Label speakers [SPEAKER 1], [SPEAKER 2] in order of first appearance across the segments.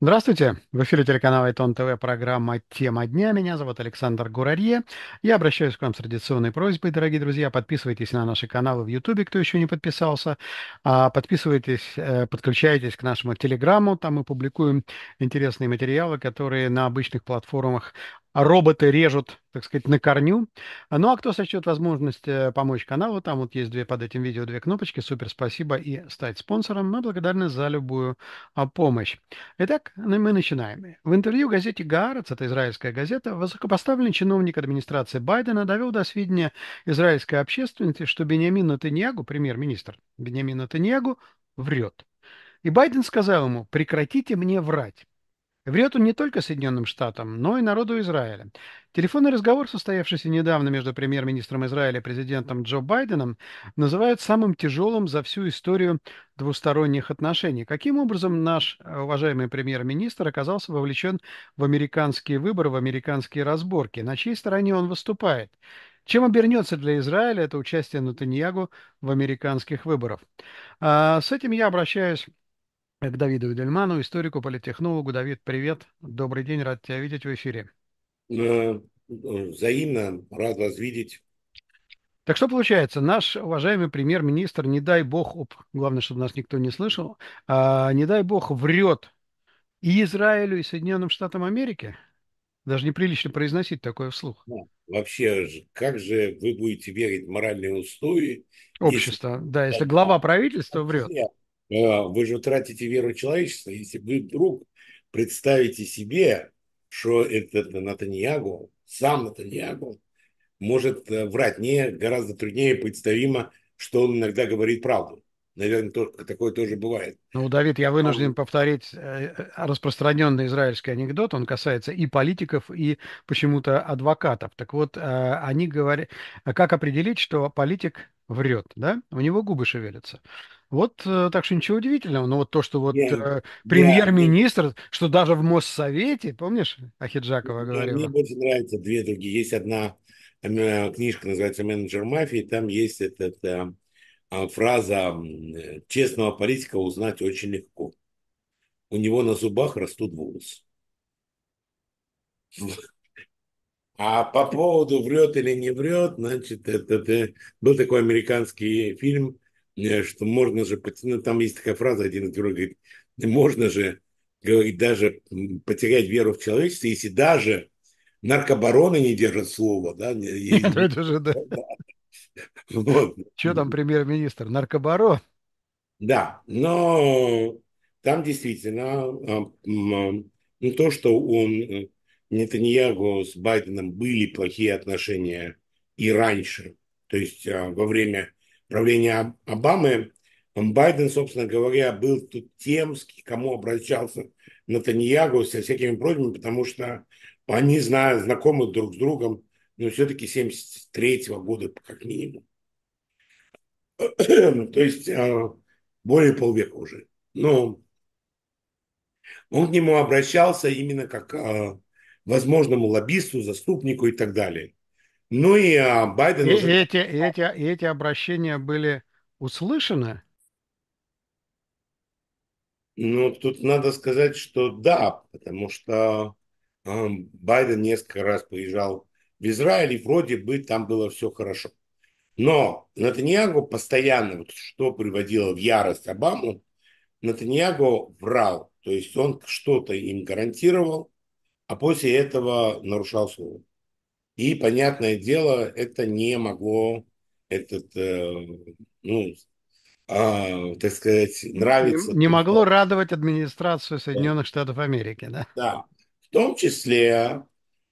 [SPEAKER 1] Здравствуйте! В эфире телеканала Итон ТВ программа «Тема дня». Меня зовут Александр Гурарье. Я обращаюсь к вам с традиционной просьбой, дорогие друзья. Подписывайтесь на наши каналы в Ютубе, кто еще не подписался. А подписывайтесь, э, подключайтесь к нашему Телеграму, Там мы публикуем интересные материалы, которые на обычных платформах а роботы режут, так сказать, на корню. Ну, а кто сочтет возможность э, помочь каналу, там вот есть две под этим видео две кнопочки. Супер спасибо и стать спонсором. Мы благодарны за любую а, помощь. Итак, ну, мы начинаем. В интервью газете «Гаарец», это израильская газета, высокопоставленный чиновник администрации Байдена довел до сведения израильской общественности, что Бениамин Натаньягу, премьер-министр Бениамин Натаньягу, врет. И Байден сказал ему, прекратите мне врать. Врет он не только Соединенным Штатам, но и народу Израиля. Телефонный разговор, состоявшийся недавно между премьер-министром Израиля и президентом Джо Байденом, называют самым тяжелым за всю историю двусторонних отношений. Каким образом наш э, уважаемый премьер-министр оказался вовлечен в американские выборы, в американские разборки? На чьей стороне он выступает? Чем обернется для Израиля это участие Натаньягу в американских выборах? А, с этим я обращаюсь к Давиду Ведельману, историку, политтехнологу. Давид, привет. Добрый день, рад тебя видеть в эфире.
[SPEAKER 2] Э, э, взаимно рад вас видеть.
[SPEAKER 1] Так что получается, наш уважаемый премьер-министр, не дай бог, оп, главное, чтобы нас никто не слышал, а, не дай бог, врет и Израилю, и Соединенным Штатам Америки. Даже неприлично произносить такое вслух.
[SPEAKER 2] Вообще, как же вы будете верить в моральные устои? Общество,
[SPEAKER 1] если... да, если глава правительства врет.
[SPEAKER 2] А, вы же тратите веру человечества, если вы вдруг представите себе, что этот Натаньягу, сам Натаньягу, может э, врать. не гораздо труднее представимо, что он иногда говорит правду. Наверное, только такое тоже бывает.
[SPEAKER 1] Ну, Давид, я вынужден он... Ну, повторить э, э, распространенный израильский анекдот. Он касается и политиков, и почему-то адвокатов. Так вот, они говорят, как определить, что политик врет, да, у него губы шевелятся. Вот э, так что ничего удивительного. Но вот то, что вот э, премьер-министр, что даже в Моссовете, помнишь, Ахиджакова говорила? Мне
[SPEAKER 2] больше нравятся две другие. Есть одна э, книжка, называется «Менеджер мафии», там есть эта э, а, фраза э, «Честного политика узнать очень легко. У него на зубах растут волосы». А по поводу врет или не врет, значит, это, это был такой американский фильм, э, что можно же, ну, там есть такая фраза, один из героев говорит, можно же, говорить даже потерять веру в человечество, если даже наркобароны не держат слова, да? Ну, это же, да. Что
[SPEAKER 1] там премьер-министр? Наркобарон?
[SPEAKER 2] Да, но там действительно а, а, ну, то, что он э, Нетаньягу с Байденом были плохие отношения и раньше. То есть а, во время правления Обамы Байден, собственно говоря, был тут тем, к кому обращался Натаньягу со всякими просьбами, потому что они знают, знакомы друг с другом, но все-таки 73 -го года как минимум. То есть а, более полвека уже. Но он к нему обращался именно как а, возможному лоббисту, заступнику и так далее. Ну и а, Байден... И, уже... эти,
[SPEAKER 1] эти, эти обращения были услышаны?
[SPEAKER 2] Ну, тут надо сказать, что да, потому что а, Байден несколько раз поезжал в Израиль, и вроде бы там было все хорошо. Но Натаньягу постоянно, вот что приводило в ярость Обаму, Натаньягу врал. То есть он что-то им гарантировал, а после этого нарушал слово. И, понятное дело, это не могло этот, э, ну, а, так сказать, нравиться. Не, не
[SPEAKER 1] могло радовать администрацию Соединенных да. Штатов Америки, да?
[SPEAKER 2] Да. В том числе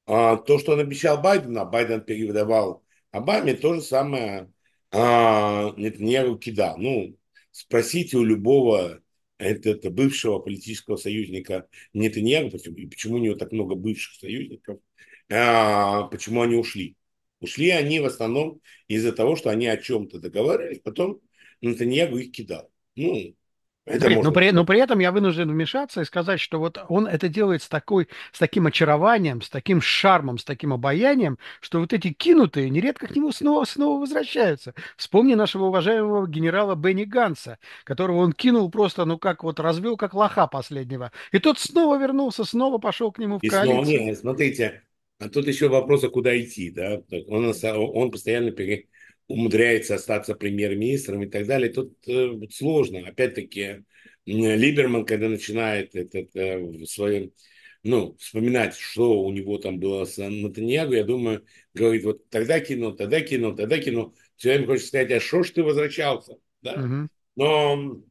[SPEAKER 2] а, то, что он обещал Байдену, а Байден передавал Обаме, то же самое а, Нет, не руки да. Ну, спросите у любого это бывшего политического союзника Нетаньяго, почему, почему у него так много бывших союзников, а, почему они ушли. Ушли они в основном из-за того, что они о чем-то договаривались, потом Нетаньягу их кидал. Ну, это но, ну, можно... при,
[SPEAKER 1] но ну, при этом я вынужден вмешаться и сказать, что вот он это делает с, такой, с таким очарованием, с таким шармом, с таким обаянием, что вот эти кинутые нередко к нему снова, снова возвращаются. Вспомни нашего уважаемого генерала Бенни Ганса, которого он кинул просто, ну как вот развел, как лоха последнего. И тот снова вернулся, снова пошел к нему в и коалицию. Снова, нет,
[SPEAKER 2] смотрите, а тут еще вопрос, а куда идти, да? Он, он постоянно пере, умудряется остаться премьер-министром и так далее. Тут э, сложно. Опять-таки, Либерман, когда начинает этот, э, в своем, ну, вспоминать, что у него там было с Натаньягу, я думаю, говорит, вот тогда кино, тогда кино, тогда кино, Все время хочется сказать, а что ж ты возвращался? Да? Угу. Но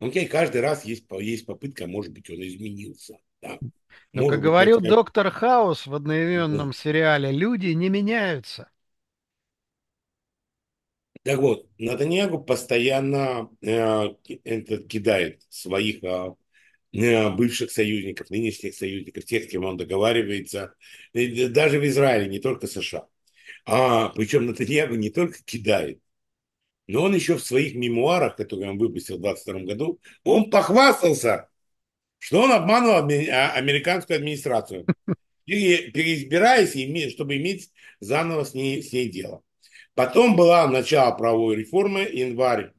[SPEAKER 2] окей, каждый раз есть, есть попытка, может быть, он изменился. Да. Но, ну, может как говорил это...
[SPEAKER 1] доктор Хаус в одноименном да. сериале, люди не меняются.
[SPEAKER 2] Так вот, Натаньягу постоянно э, этот, кидает своих а, э, бывших союзников, нынешних союзников, тех, с кем он договаривается, даже в Израиле, не только США. А, причем Натаньягу не только кидает, но он еще в своих мемуарах, которые он выпустил в 22 году, он похвастался, что он обманул а, американскую администрацию, переизбираясь, чтобы иметь заново с ней, с ней дело. Потом была начало правовой реформы, январь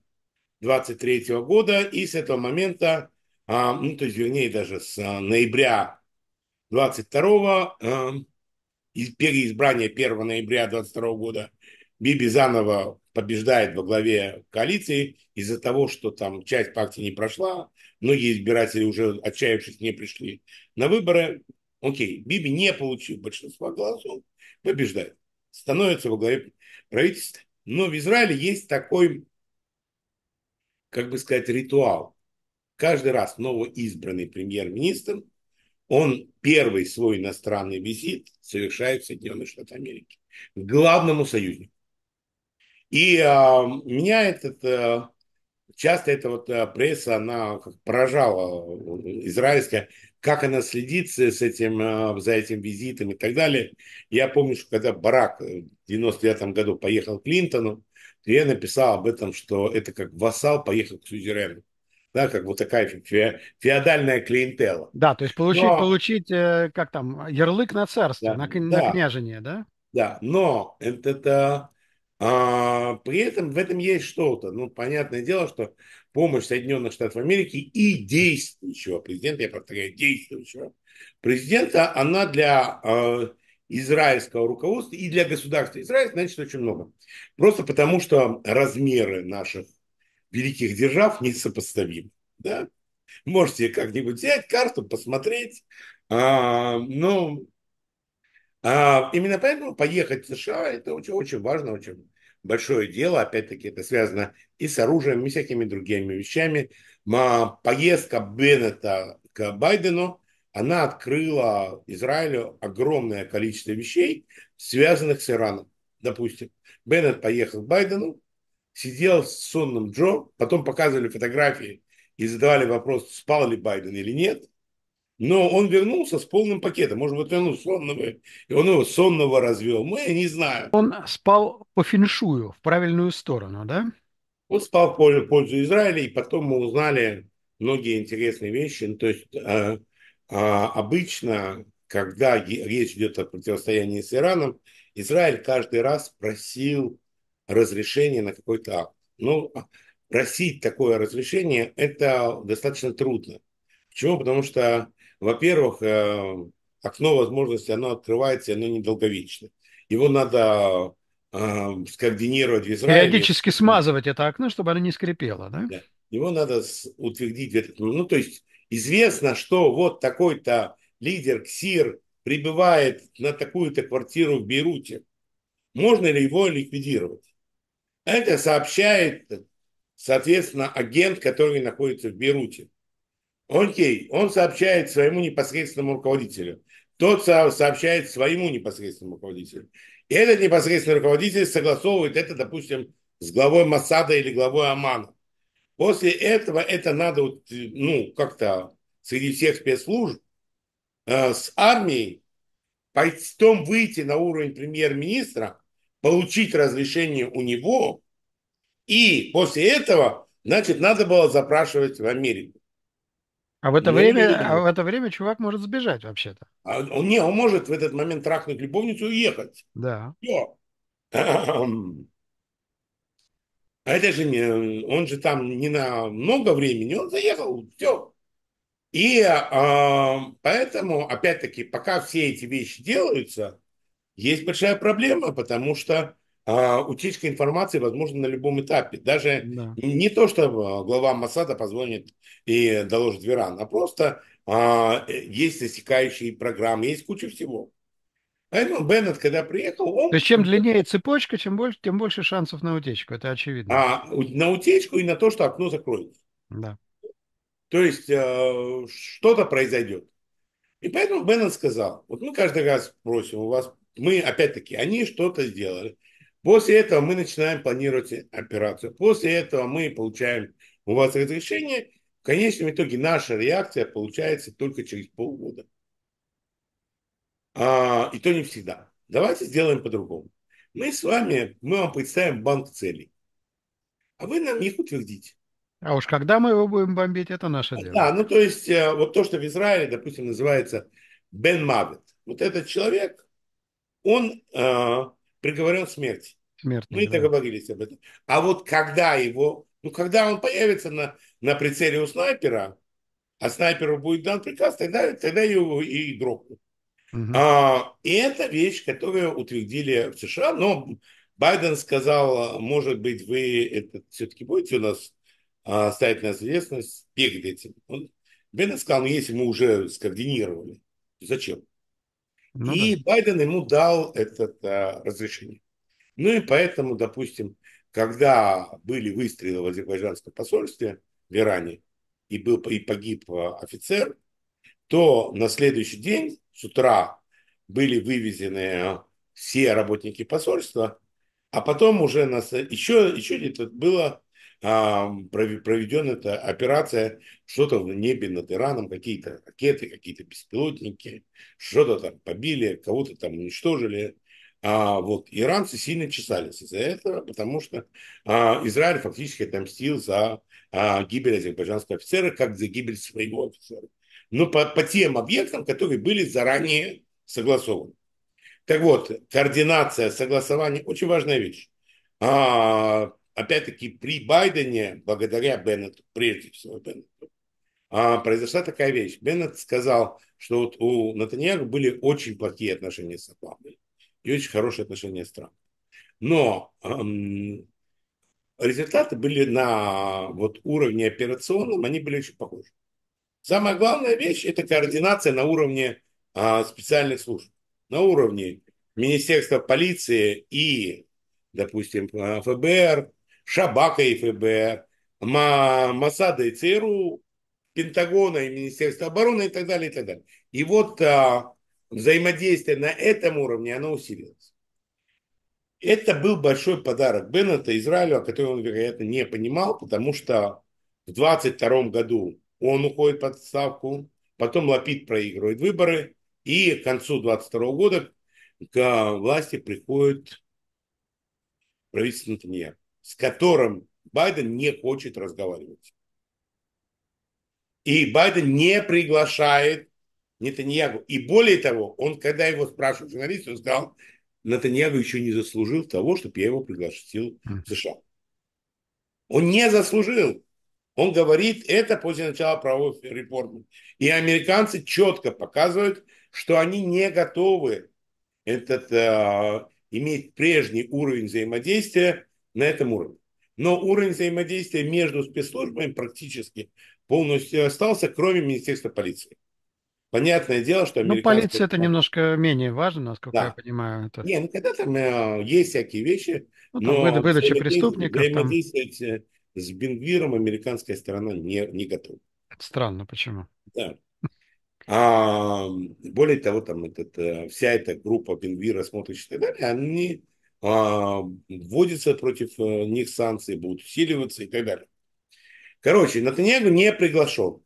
[SPEAKER 2] 23 года, и с этого момента, а, ну, то есть, вернее, даже с а, ноября 22 а, переизбрание 1 ноября 22 года Биби заново побеждает во главе коалиции из-за того, что там часть партии не прошла, многие избиратели уже отчаявшись не пришли на выборы. Окей, Биби не получил большинства голосов, побеждает, становится во главе правительстве. Но в Израиле есть такой, как бы сказать, ритуал. Каждый раз новоизбранный премьер-министр, он первый свой иностранный визит совершает в Соединенные Штаты Америки, главному союзнику. И э, меня этот э, часто эта вот а, пресса, она как поражала израильская, как она следит с этим, э, за этим визитом и так далее. Я помню, что когда Барак э, в 99 году поехал к Клинтону, я написал об этом, что это как вассал поехал к сюзерену. Да, как вот такая фе феодальная клиентела. Да, то есть получить, но,
[SPEAKER 1] получить э, как там, ярлык на царство, да, на, да, на княжение, да?
[SPEAKER 2] Да, но это, это а, при этом в этом есть что-то. Ну, понятное дело, что помощь Соединенных Штатов Америки и действующего президента, я повторяю, действующего президента, она для э, израильского руководства и для государства Израиль значит очень много. Просто потому, что размеры наших великих держав несопоставимы. Да? Можете как-нибудь взять карту, посмотреть. А, но ну, а, именно поэтому поехать в США это очень, очень важно, очень большое дело. Опять-таки это связано и с оружием, и всякими другими вещами. поездка Беннета к Байдену, она открыла Израилю огромное количество вещей, связанных с Ираном. Допустим, Беннет поехал к Байдену, сидел с сонным Джо, потом показывали фотографии и задавали вопрос, спал ли Байден или нет. Но он вернулся с полным пакетом. Может быть, он сонного, и он его сонного развел. Мы не знаем. Он спал
[SPEAKER 1] по феншую, в правильную сторону, да?
[SPEAKER 2] Он спал в пользу, Израиля, и потом мы узнали многие интересные вещи. Ну, то есть а, а, обычно, когда речь идет о противостоянии с Ираном, Израиль каждый раз просил разрешение на какой-то акт. Ну, а просить такое разрешение, это достаточно трудно. Почему? Потому что во-первых, э, окно возможности, оно открывается, оно недолговечно. Его надо э, скоординировать в Израиле.
[SPEAKER 1] Периодически смазывать это окно, чтобы оно не скрипело,
[SPEAKER 2] да? да. Его надо утвердить Ну, то есть известно, что вот такой-то лидер КСИР прибывает на такую-то квартиру в Бейруте. Можно ли его ликвидировать? Это сообщает, соответственно, агент, который находится в Бейруте. Окей, он сообщает своему непосредственному руководителю. Тот сообщает своему непосредственному руководителю. И этот непосредственный руководитель согласовывает это, допустим, с главой Масада или главой Амана. После этого это надо, ну, как-то среди всех спецслужб э, с армией потом выйти на уровень премьер-министра, получить разрешение у него, и после этого, значит, надо было запрашивать в Америку.
[SPEAKER 1] А в это, Но время, а в это
[SPEAKER 2] время чувак может сбежать вообще-то. А, он, не, он может в этот момент трахнуть любовницу и уехать. Да. Все. А это же не, он же там не на много времени, он заехал, все. И э, поэтому, опять-таки, пока все эти вещи делаются, есть большая проблема, потому что а, утечка информации возможна на любом этапе. Даже да. не то, что а, глава Масада позвонит и доложит в Иран, а просто а, есть засекающие программы, есть куча всего. Поэтому Беннет, когда приехал, он... То есть чем
[SPEAKER 1] длиннее цепочка, тем больше, тем больше шансов на утечку, это очевидно.
[SPEAKER 2] А, на утечку и на то, что окно закроется. Да. То есть э, что-то произойдет. И поэтому Беннет сказал, вот мы каждый раз просим у вас, мы опять-таки, они что-то сделали. После этого мы начинаем планировать операцию. После этого мы получаем у вас разрешение. В конечном итоге наша реакция получается только через полгода. А, и то не всегда. Давайте сделаем по-другому. Мы с вами, мы вам представим банк целей. А вы нам их утвердите.
[SPEAKER 1] А уж когда мы его будем бомбить, это наше а, дело. Да,
[SPEAKER 2] ну то есть э, вот то, что в Израиле, допустим, называется Бен Мавет. Вот этот человек, он э, приговорил к смерти.
[SPEAKER 1] Смертный, Мы да.
[SPEAKER 2] договорились об этом. А вот когда его, ну когда он появится на, на прицеле у снайпера, а снайперу будет дан приказ, тогда, тогда его и дропнут. Угу. А, и это вещь, которую утвердили в США, но Байден сказал, может быть, вы это все-таки будете у нас а, ставить на известность перед этим. Он, Байден сказал, ну, если мы уже скоординировали, зачем? Ну, и да. Байден ему дал это а, разрешение. Ну и поэтому, допустим, когда были выстрелы в азербайджанском посольстве в Иране, и, был, и погиб а, офицер, то на следующий день с утра были вывезены а, все работники посольства, а потом уже нас еще, еще где-то было а, проведена эта операция, что-то в небе над Ираном, какие-то ракеты, какие-то беспилотники, что-то там побили, кого-то там уничтожили. А вот иранцы сильно чесались из-за этого, потому что а, Израиль фактически отомстил за а, гибель азербайджанского офицера, как за гибель своего офицера. Но по, по тем объектам, которые были заранее согласованы. Так вот, координация, согласование – очень важная вещь. А, опять-таки, при Байдене, благодаря Беннету, прежде всего Беннету, а, произошла такая вещь. Беннет сказал, что вот у Натаньяху были очень плохие отношения с Обамой и очень хорошие отношения с Трампом. Но эм, результаты были на вот, уровне операционном, они были очень похожи. Самая главная вещь – это координация на уровне э, специальных служб, на уровне Министерства полиции и, допустим, а, ФБР, Шабака и ФБР, Масада и ЦРУ, Пентагона и Министерства обороны и так далее, и так далее. И вот а, взаимодействие на этом уровне, оно усилилось. Это был большой подарок Беннета Израилю, о котором он, вероятно, не понимал, потому что в 22 году он уходит под ставку, потом Лапид проигрывает выборы, и к концу 22 года к а, власти приходит правительство Натаньяху с которым Байден не хочет разговаривать. И Байден не приглашает Нетаньягу. И более того, он, когда его спрашивал журналист, он сказал, Нетаньягу еще не заслужил того, чтобы я его пригласил в США. Он не заслужил. Он говорит это после начала правовой реформы. И американцы четко показывают, что они не готовы этот, э, иметь прежний уровень взаимодействия на этом уровне. Но уровень взаимодействия между спецслужбами практически полностью остался, кроме Министерства полиции. Понятное дело, что... Ну, полиция
[SPEAKER 1] это немножко менее важно, насколько да. я понимаю. Это... Не, ну
[SPEAKER 2] когда там э, есть всякие вещи, ну, там, но выдача преступников... Взаимодействовать там... Э, с Бенгвиром американская сторона не, не готова.
[SPEAKER 1] Это странно, почему?
[SPEAKER 2] Да. А, более того, там этот, э, вся эта группа Бенгвира, Смотрич и так далее, они а, вводятся против э, них санкции, будут усиливаться и так далее. Короче, Натаньягу не приглашен.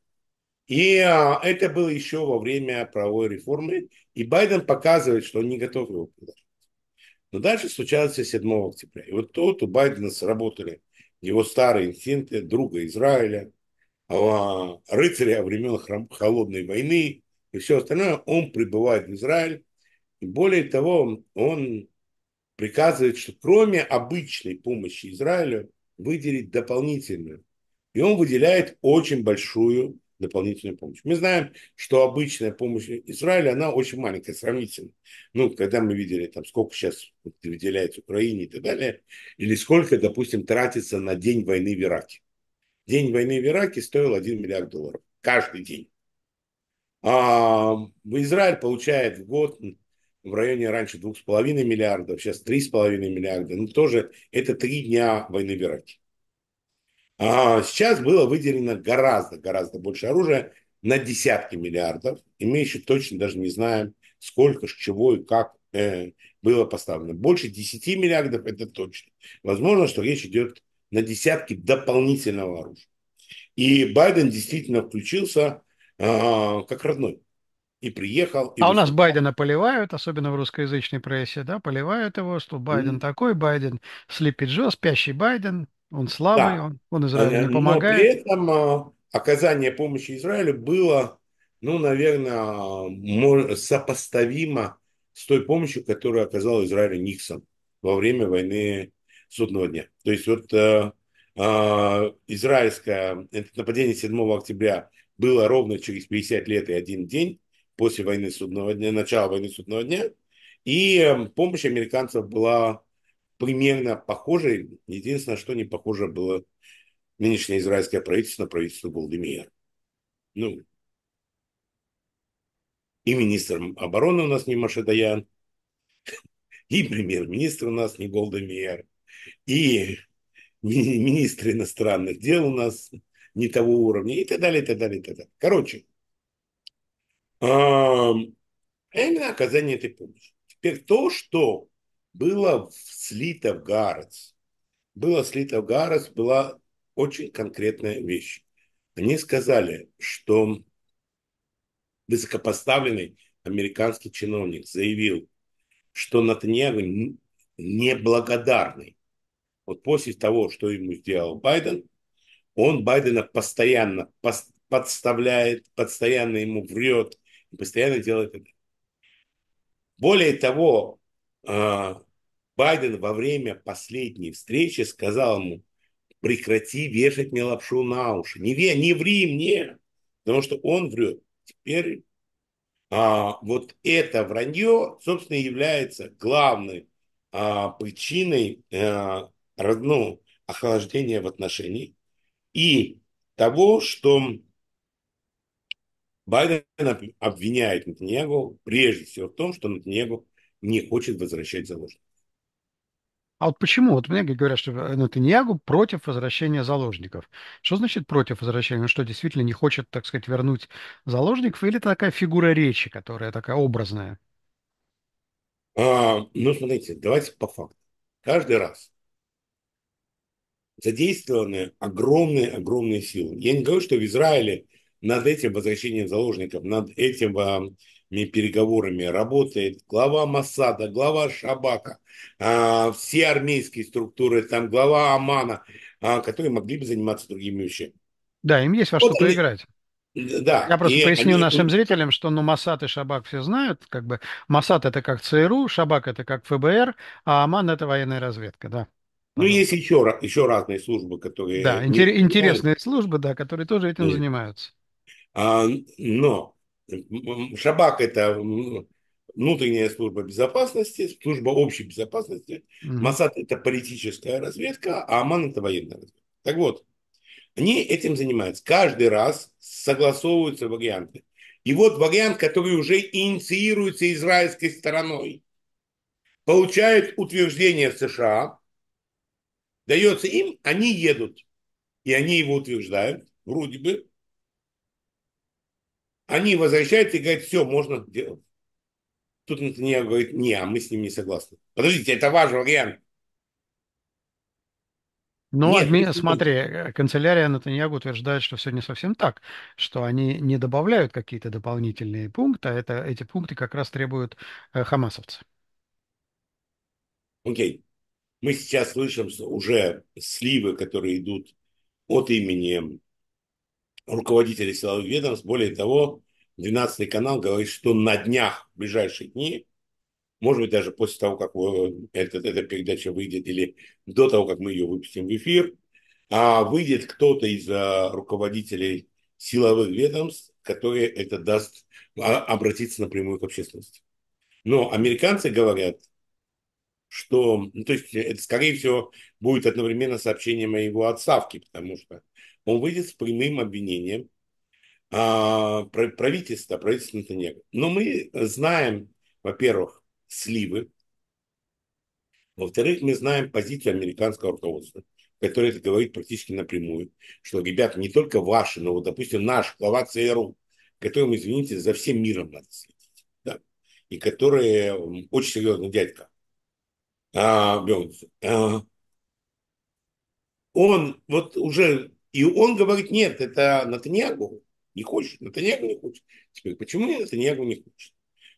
[SPEAKER 2] И а, это было еще во время правовой реформы. И Байден показывает, что он не готов его приглашать. Но дальше случается 7 октября. И вот тут у Байдена сработали его старые инстинкты друга Израиля, а, рыцаря времен Холодной войны и все остальное. Он прибывает в Израиль. И более того, он приказывает, что кроме обычной помощи Израилю выделить дополнительную. И он выделяет очень большую дополнительную помощь. Мы знаем, что обычная помощь Израиля, она очень маленькая сравнительно. Ну, когда мы видели, там, сколько сейчас выделяется Украине и так далее, или сколько, допустим, тратится на день войны в Ираке. День войны в Ираке стоил 1 миллиард долларов. Каждый день. А Израиль получает в год ну, в районе раньше 2,5 миллиардов, сейчас 3,5 миллиарда. Ну, тоже это три дня войны в Ираке. А сейчас было выделено гораздо, гораздо больше оружия на десятки миллиардов. И мы еще точно даже не знаем, сколько, с чего и как э, было поставлено. Больше 10 миллиардов это точно. Возможно, что речь идет на десятки дополнительного оружия. И Байден действительно включился э, как родной и приехал. И а у нас
[SPEAKER 1] Байдена поливают, особенно в русскоязычной прессе, да, поливают его, что Байден mm такой, Байден слепит Джо, спящий Байден, он слабый, да. он, он Израилю не э, помогает. Но при
[SPEAKER 2] этом э, оказание помощи Израилю было, ну, наверное, сопоставимо с той помощью, которую оказал Израилю Никсон во время войны судного дня. То есть вот э, э, израильское нападение 7 октября было ровно через 50 лет и один день, после войны судного дня, начала войны судного дня. И эм, помощь американцев была примерно похожей. Единственное, что не похоже было нынешнее израильское правительство на правительство Голдемиера. Ну, и министром обороны у нас не Машедаян, и премьер-министр у нас не Голдемиер, и министр иностранных дел у нас не того уровня, и так далее, и так далее, и так далее. Короче, а именно оказание этой помощи. Теперь то, что было слито в Гарец, было слито в Гарец, была очень конкретная вещь. Они сказали, что высокопоставленный американский чиновник заявил, что Натаньяго неблагодарный. Вот после того, что ему сделал Байден, он Байдена постоянно подставляет, постоянно ему врет, он постоянно делает это. Более того, а, Байден во время последней встречи сказал ему, прекрати вешать мне лапшу на уши, не, ве, не ври мне, потому что он врет. Теперь а, вот это вранье, собственно, является главной а, причиной а, ну, охлаждения в отношении и того, что Байден обвиняет Натаньягу прежде всего в том, что Натаньягу не хочет возвращать заложников.
[SPEAKER 1] А вот почему? Вот мне говорят, что Натаньягу против возвращения заложников. Что значит против возвращения? Он что, действительно не хочет, так сказать, вернуть заложников? Или это такая фигура речи, которая такая образная?
[SPEAKER 2] А, ну, смотрите, давайте по факту. Каждый раз задействованы огромные-огромные силы. Я не говорю, что в Израиле над этим возвращением заложников, над этими переговорами работает глава Масада, глава Шабака, а, все армейские структуры, там глава Амана, а, которые могли бы заниматься другими вещами.
[SPEAKER 1] Да, им есть во что они... поиграть.
[SPEAKER 2] Да, Я просто поясню они... нашим
[SPEAKER 1] зрителям, что ну, Масад и Шабак все знают. Как бы Масад это как ЦРУ, Шабак это как ФБР, а Аман это военная разведка, да.
[SPEAKER 2] Ну, есть еще, еще разные службы, которые... Да, интер- интересные
[SPEAKER 1] службы, да, которые тоже этим да. занимаются.
[SPEAKER 2] А, но Шабак – это внутренняя служба безопасности, служба общей безопасности, mm Масад – это политическая разведка, а Аман – это военная разведка. Так вот, они этим занимаются. Каждый раз согласовываются варианты. И вот вариант, который уже инициируется израильской стороной, получает утверждение в США, дается им, они едут, и они его утверждают, вроде бы, они возвращаются и говорят, все, можно делать. Тут Натаньяу говорит, не, а мы с ним не согласны. Подождите, это ваш вариант.
[SPEAKER 1] Но ну, Нет, адми... не смотри, канцелярия Натаньягу утверждает, что все не совсем так, что они не добавляют какие-то дополнительные пункты, а это, эти пункты как раз требуют э, хамасовцы.
[SPEAKER 2] Окей. Okay. Мы сейчас слышим уже сливы, которые идут от имени руководителей силовых ведомств. Более того, 12 канал говорит, что на днях, в ближайшие дни, может быть, даже после того, как э, этот, эта передача выйдет, или до того, как мы ее выпустим в эфир, а выйдет кто-то из э, руководителей силовых ведомств, который это даст а, обратиться напрямую к общественности. Но американцы говорят, что, ну, то есть э, это, скорее всего, будет одновременно сообщение моего отставки, потому что он выйдет с прямым обвинением а, правительства, правительства Натаньяго. Но мы знаем, во-первых, сливы, во-вторых, мы знаем позицию американского руководства, которое это говорит практически напрямую, что, ребята, не только ваши, но вот, допустим, наш глава ЦРУ, которым, извините, за всем миром надо следить, да, и который очень серьезный дядька, а, а он вот уже и он говорит, нет, это Натаньягу не хочет, Натаньягу не хочет. Теперь, почему Натаньягу не хочет?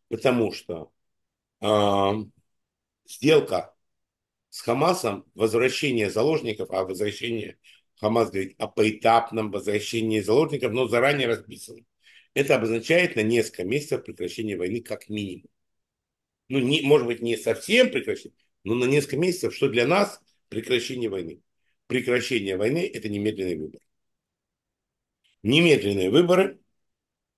[SPEAKER 2] Потому что э, сделка с Хамасом, возвращение заложников, а возвращение, Хамас говорит о поэтапном возвращении заложников, но заранее расписано. Это обозначает на несколько месяцев прекращение войны как минимум. Ну, не, может быть, не совсем прекращение, но на несколько месяцев, что для нас прекращение войны прекращение войны – это немедленный выбор. Немедленные выборы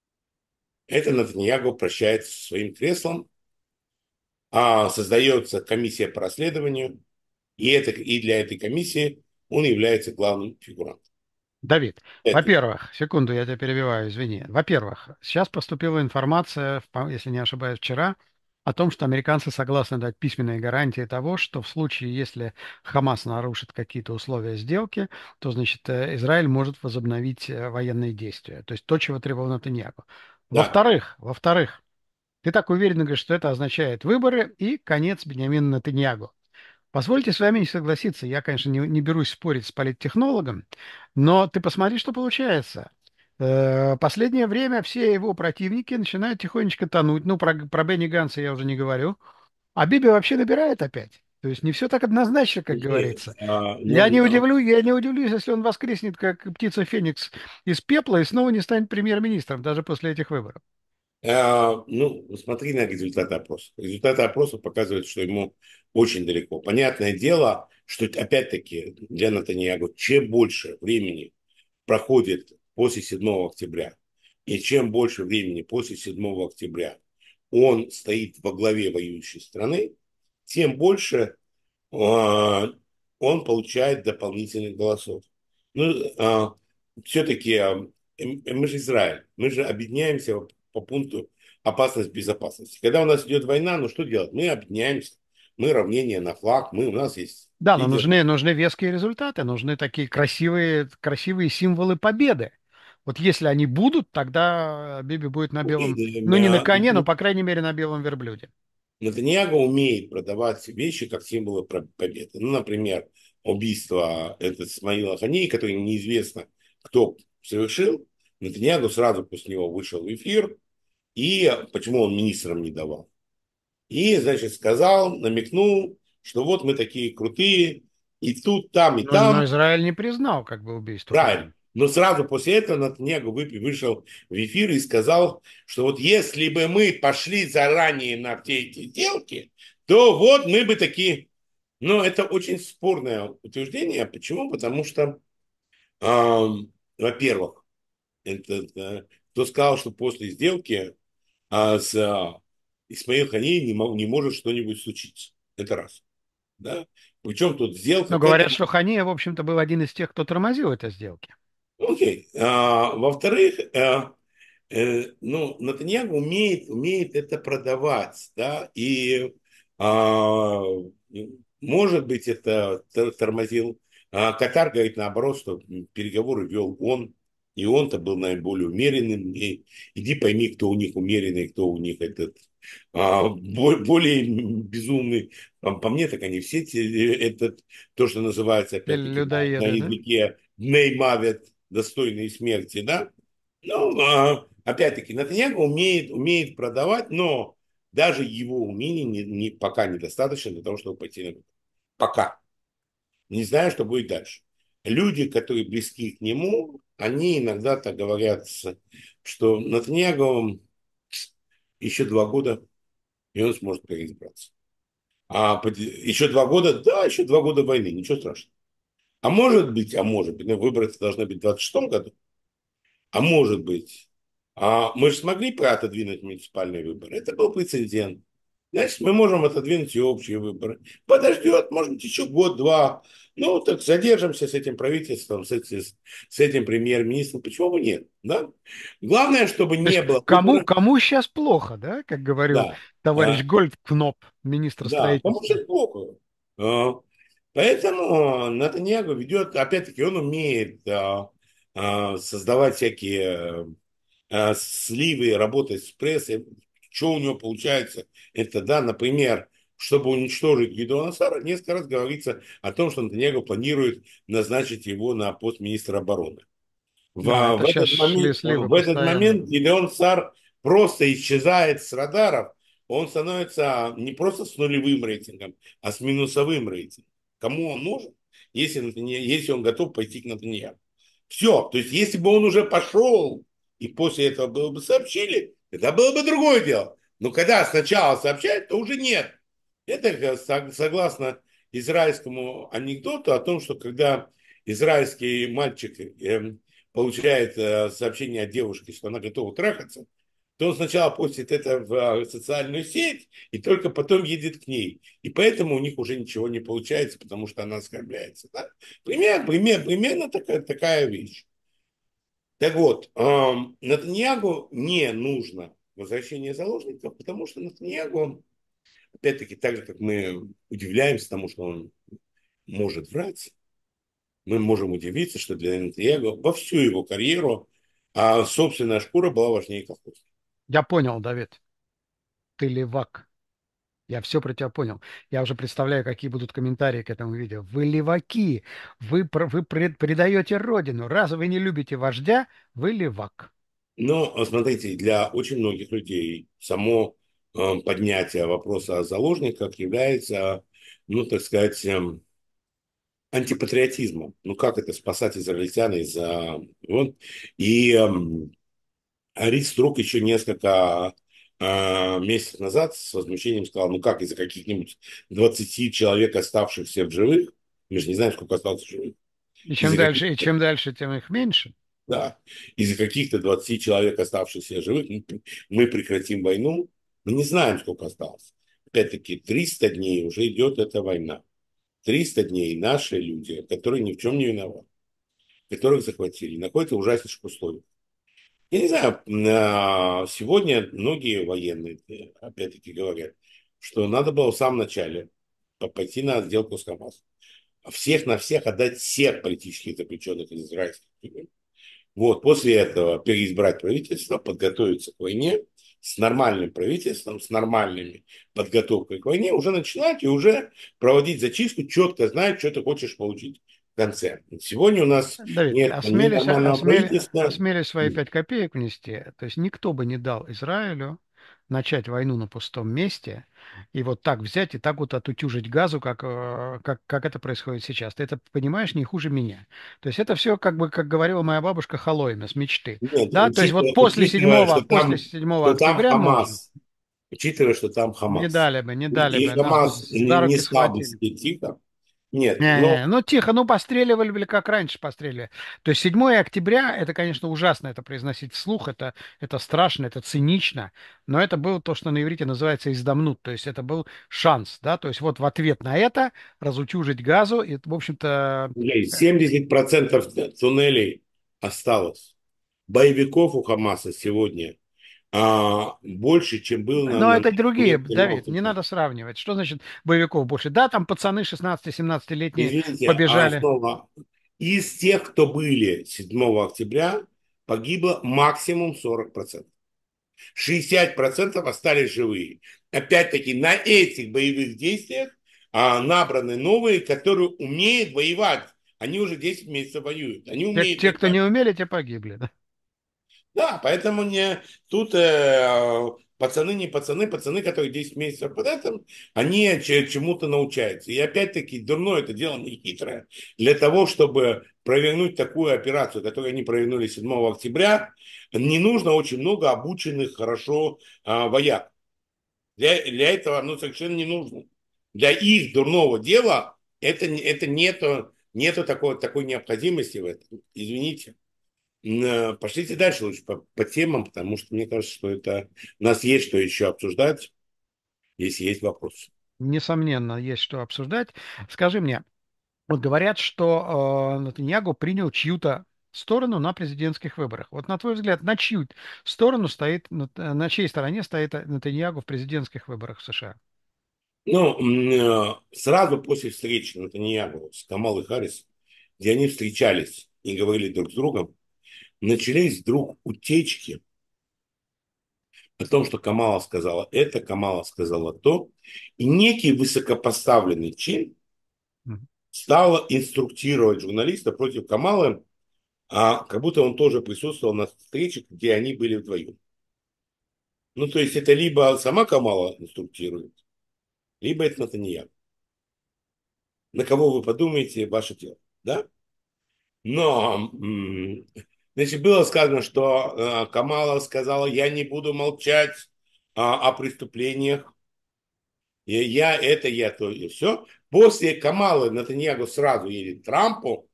[SPEAKER 2] – это Натаньягу прощает своим креслом, а создается комиссия по расследованию, и, это, и для этой комиссии он является главным фигурантом.
[SPEAKER 1] Давид, это... во-первых, секунду, я тебя перебиваю, извини. Во-первых, сейчас поступила информация, если не ошибаюсь, вчера – о том, что американцы согласны дать письменные гарантии того, что в случае, если Хамас нарушит какие-то условия сделки, то, значит, э, Израиль может возобновить э, военные действия. То есть то, чего требовал Натаньяку. Во-вторых, во-вторых, ты так уверенно говоришь, что это означает выборы и конец Бениамина Натаньягу. Позвольте с вами не согласиться. Я, конечно, не, не берусь спорить с политтехнологом, но ты посмотри, что получается. Э, последнее время все его противники начинают тихонечко тонуть. Ну, про, про Бенни Ганса я уже не говорю. А Биби вообще набирает опять. То есть не все так однозначно, как говорится. Ну, я, не да. удивлю, я не удивлюсь, если он воскреснет, как птица Феникс из пепла и снова не станет премьер-министром даже после этих выборов.
[SPEAKER 2] А, ну, смотри на результаты опроса. Результаты опроса показывают, что ему очень далеко. Понятное дело, что опять-таки для Натаньягу, чем больше времени проходит после 7 октября. И чем больше времени после 7 октября он стоит во главе воюющей страны, тем больше а, он получает дополнительных голосов. Ну, а, все-таки а, эм, эм, мы же Израиль, мы же объединяемся по пункту опасность безопасности. Когда у нас идет война, ну что делать? Мы объединяемся, мы равнение на флаг, мы у нас есть.
[SPEAKER 1] Да, но нужны нужны веские результаты, нужны такие красивые красивые символы победы. Вот если они будут, тогда э, Биби будет на белом... Умеет, ну, не на коне, но, по крайней мере, на белом верблюде.
[SPEAKER 2] Натаньяго умеет продавать вещи как символы победы. Ну, например, убийство это Смаила Ханей, который неизвестно, кто совершил. Натаньяго сразу после него вышел в эфир. И почему он министрам не давал? И, значит, сказал, намекнул, что вот мы такие крутые, и тут, там, и там. Но
[SPEAKER 1] Израиль не признал как бы убийство. Правильно.
[SPEAKER 2] Но сразу после этого Натаньягу вышел в эфир и сказал, что вот если бы мы пошли заранее на все эти сделки, то вот мы бы такие... Но это очень спорное утверждение. Почему? Потому что, э, во-первых, это, э, кто сказал, что после сделки э, с э, Исмаил Хани не, мог, не может что-нибудь случиться. Это раз. Да? Причем тут сделка... Но говорят, это... что
[SPEAKER 1] Хани, в общем-то, был один из тех, кто тормозил это сделки.
[SPEAKER 2] Окей. А, во-вторых, а, э, ну, Натаньяго умеет, умеет это продавать, да, и а, может быть, это тормозил. А Катар говорит наоборот, что переговоры вел он, и он-то был наиболее умеренным. И иди пойми, кто у них умеренный, кто у них этот а, более безумный. По мне, так они все те, э, этот, то, что называется опять, Людоеды, на языке да? неймавят, достойные смерти, да. Ну, а, опять-таки, Натаньяго умеет, умеет продавать, но даже его умений не, не, пока недостаточно для того, чтобы пойти на выборы. Пока. Не знаю, что будет дальше. Люди, которые близки к нему, они иногда так говорят, что Натаньяго еще два года, и он сможет переизбраться. А еще два года, да, еще два года войны, ничего страшного. А может быть, а может быть, ну, выборы должны быть в 26 году. А может быть, а мы же смогли отодвинуть муниципальные выборы. Это был прецедент. Значит, мы можем отодвинуть и общие выборы. Подождет, может быть, еще год-два. Ну, так задержимся с этим правительством, с, эти, с этим премьер-министром. Почему бы нет? Да? Главное, чтобы не было... Кому, кому сейчас
[SPEAKER 1] плохо, да? Как говорил да, товарищ да. Гольдкноп, министр да, строительства. кому сейчас
[SPEAKER 2] плохо. А, Поэтому э, Натаньягу ведет, опять-таки, он умеет э, э, создавать всякие сливы, работать с прессой. Что у него получается? Это, да, например, чтобы уничтожить Гидо Насара, несколько раз говорится о том, что Натаньяго планирует назначить его на пост министра обороны. В, да, в, этот, момент, сливы, в этот момент Гидеон Сар просто исчезает с радаров, он становится не просто с нулевым рейтингом, а с минусовым рейтингом. Кому он нужен, если, если он готов пойти к Натаньяху? Все. То есть, если бы он уже пошел, и после этого было бы сообщили, это было бы другое дело. Но когда сначала сообщают, то уже нет. Это согласно израильскому анекдоту о том, что когда израильский мальчик эм, получает э, сообщение от девушки, что она готова трахаться, то он сначала постит это в а, социальную сеть и только потом едет к ней. И поэтому у них уже ничего не получается, потому что она оскорбляется. Да? Пример, пример, примерно такая, такая вещь. Так вот, эм, Натаньягу не нужно возвращение заложников, потому что Натаньягу, опять-таки, так же, как мы удивляемся тому, что он может врать, мы можем удивиться, что для Натаньягу во всю его карьеру а собственная шкура была важнее колхоза.
[SPEAKER 1] Я понял, Давид. Ты левак. Я все про тебя понял. Я уже представляю, какие будут комментарии к этому видео. Вы леваки. Вы, вы предаете родину. Раз вы не любите вождя, вы левак.
[SPEAKER 2] Но, ну, а смотрите, для очень многих людей само э, поднятие вопроса о заложниках является, ну, так сказать, э, антипатриотизмом. Ну, как это спасать израильтян из... за вот. И эм, Рис Друг еще несколько а, месяцев назад с возмущением сказал, ну как из-за каких-нибудь 20 человек, оставшихся в живых, мы же не знаем, сколько осталось в живых. И чем, дальше,
[SPEAKER 1] и чем дальше, тем их меньше.
[SPEAKER 2] Да, из-за каких-то 20 человек, оставшихся живых, мы прекратим войну, мы не знаем, сколько осталось. Опять-таки, 300 дней уже идет эта война. 300 дней наши люди, которые ни в чем не виноваты, которых захватили, находятся в ужаснейших условиях. Я не знаю, а, сегодня многие военные, э, опять-таки, говорят, что надо было в самом начале пойти на сделку с Хамасом. Всех на всех отдать всех политических заключенных из Израиля. Вот, после этого переизбрать правительство, подготовиться к войне с нормальным правительством, с нормальными подготовкой к войне, уже начинать и уже проводить зачистку, четко знать, что ты хочешь получить конце. Сегодня у нас Давид, нет осмелись, а ни а осмели, а осмелись
[SPEAKER 1] свои пять копеек внести. То есть никто бы не дал Израилю начать войну на пустом месте и вот так взять и так вот отутюжить газу, как, э, как, как это происходит сейчас. Ты это понимаешь не хуже меня. То есть это все, как бы, как говорила моя бабушка Халоина с мечты. Нет, да? То есть вот после 7, после там, 7 октября... Там Хамас. Можно...
[SPEAKER 2] Учитывая, что там Хамас. Не дали бы, не дали и бы. Хамас не, не стал нет. Э, но...
[SPEAKER 1] Ну, тихо, ну, постреливали как раньше постреливали. То есть 7 октября, это, конечно, ужасно это произносить вслух, это, это страшно, это цинично, но это было то, что на иврите называется издамнут, то есть это был шанс, да, то есть вот в ответ на это разутюжить газу, и, в общем-то... 70%
[SPEAKER 2] э, туннелей осталось. Боевиков у Хамаса сегодня а, больше, чем было... Но это другие, Давид,
[SPEAKER 1] не надо сравнивать. Что значит боевиков больше? Да, там пацаны 16-17-летние а побежали.
[SPEAKER 2] А из тех, кто были 7 октября, погибло максимум 40%. 60% остались живые. Опять-таки, на этих боевых действиях а, набраны новые, которые умеют воевать. Они уже 10 месяцев воюют. Они умеют те, те
[SPEAKER 1] кто не умели, те погибли. Да?
[SPEAKER 2] Да, поэтому мне тут э, пацаны, не пацаны, пацаны, которые 10 месяцев под этим они чему-то научаются. И опять-таки, дурно это дело не хитрое. Для того, чтобы провернуть такую операцию, которую они провернули 7 октября, не нужно очень много обученных хорошо э, вояк. Для, для этого оно совершенно не нужно. Для их дурного дела это, это нету, нету такой, такой необходимости в этом. Извините. Э, пошлите дальше лучше по, по темам, потому что мне кажется, что это у нас есть что еще обсуждать, если есть вопросы.
[SPEAKER 1] Несомненно, есть что обсуждать. Скажи мне, вот говорят, что э, Натаньягу принял чью-то сторону на президентских выборах. Вот на твой взгляд, на чью сторону стоит, э, на чьей стороне стоит Натаньягу в президентских выборах в США?
[SPEAKER 2] Ну, э, сразу после встречи Натаньягу с Камалой Харрис, где они встречались и говорили друг с другом, начались вдруг утечки о том, что Камала сказала это, Камала сказала то, и некий высокопоставленный чин стал инструктировать журналиста против Камалы, а как будто он тоже присутствовал на встрече, где они были вдвоем. Ну, то есть это либо сама Камала инструктирует, либо это Натанья. На кого вы подумаете, ваше дело, да? Но Значит, было сказано, что э, Камала сказала, я не буду молчать э, о преступлениях. И я это, я то, и все. После Камалы Натаньягу сразу едет Трампу,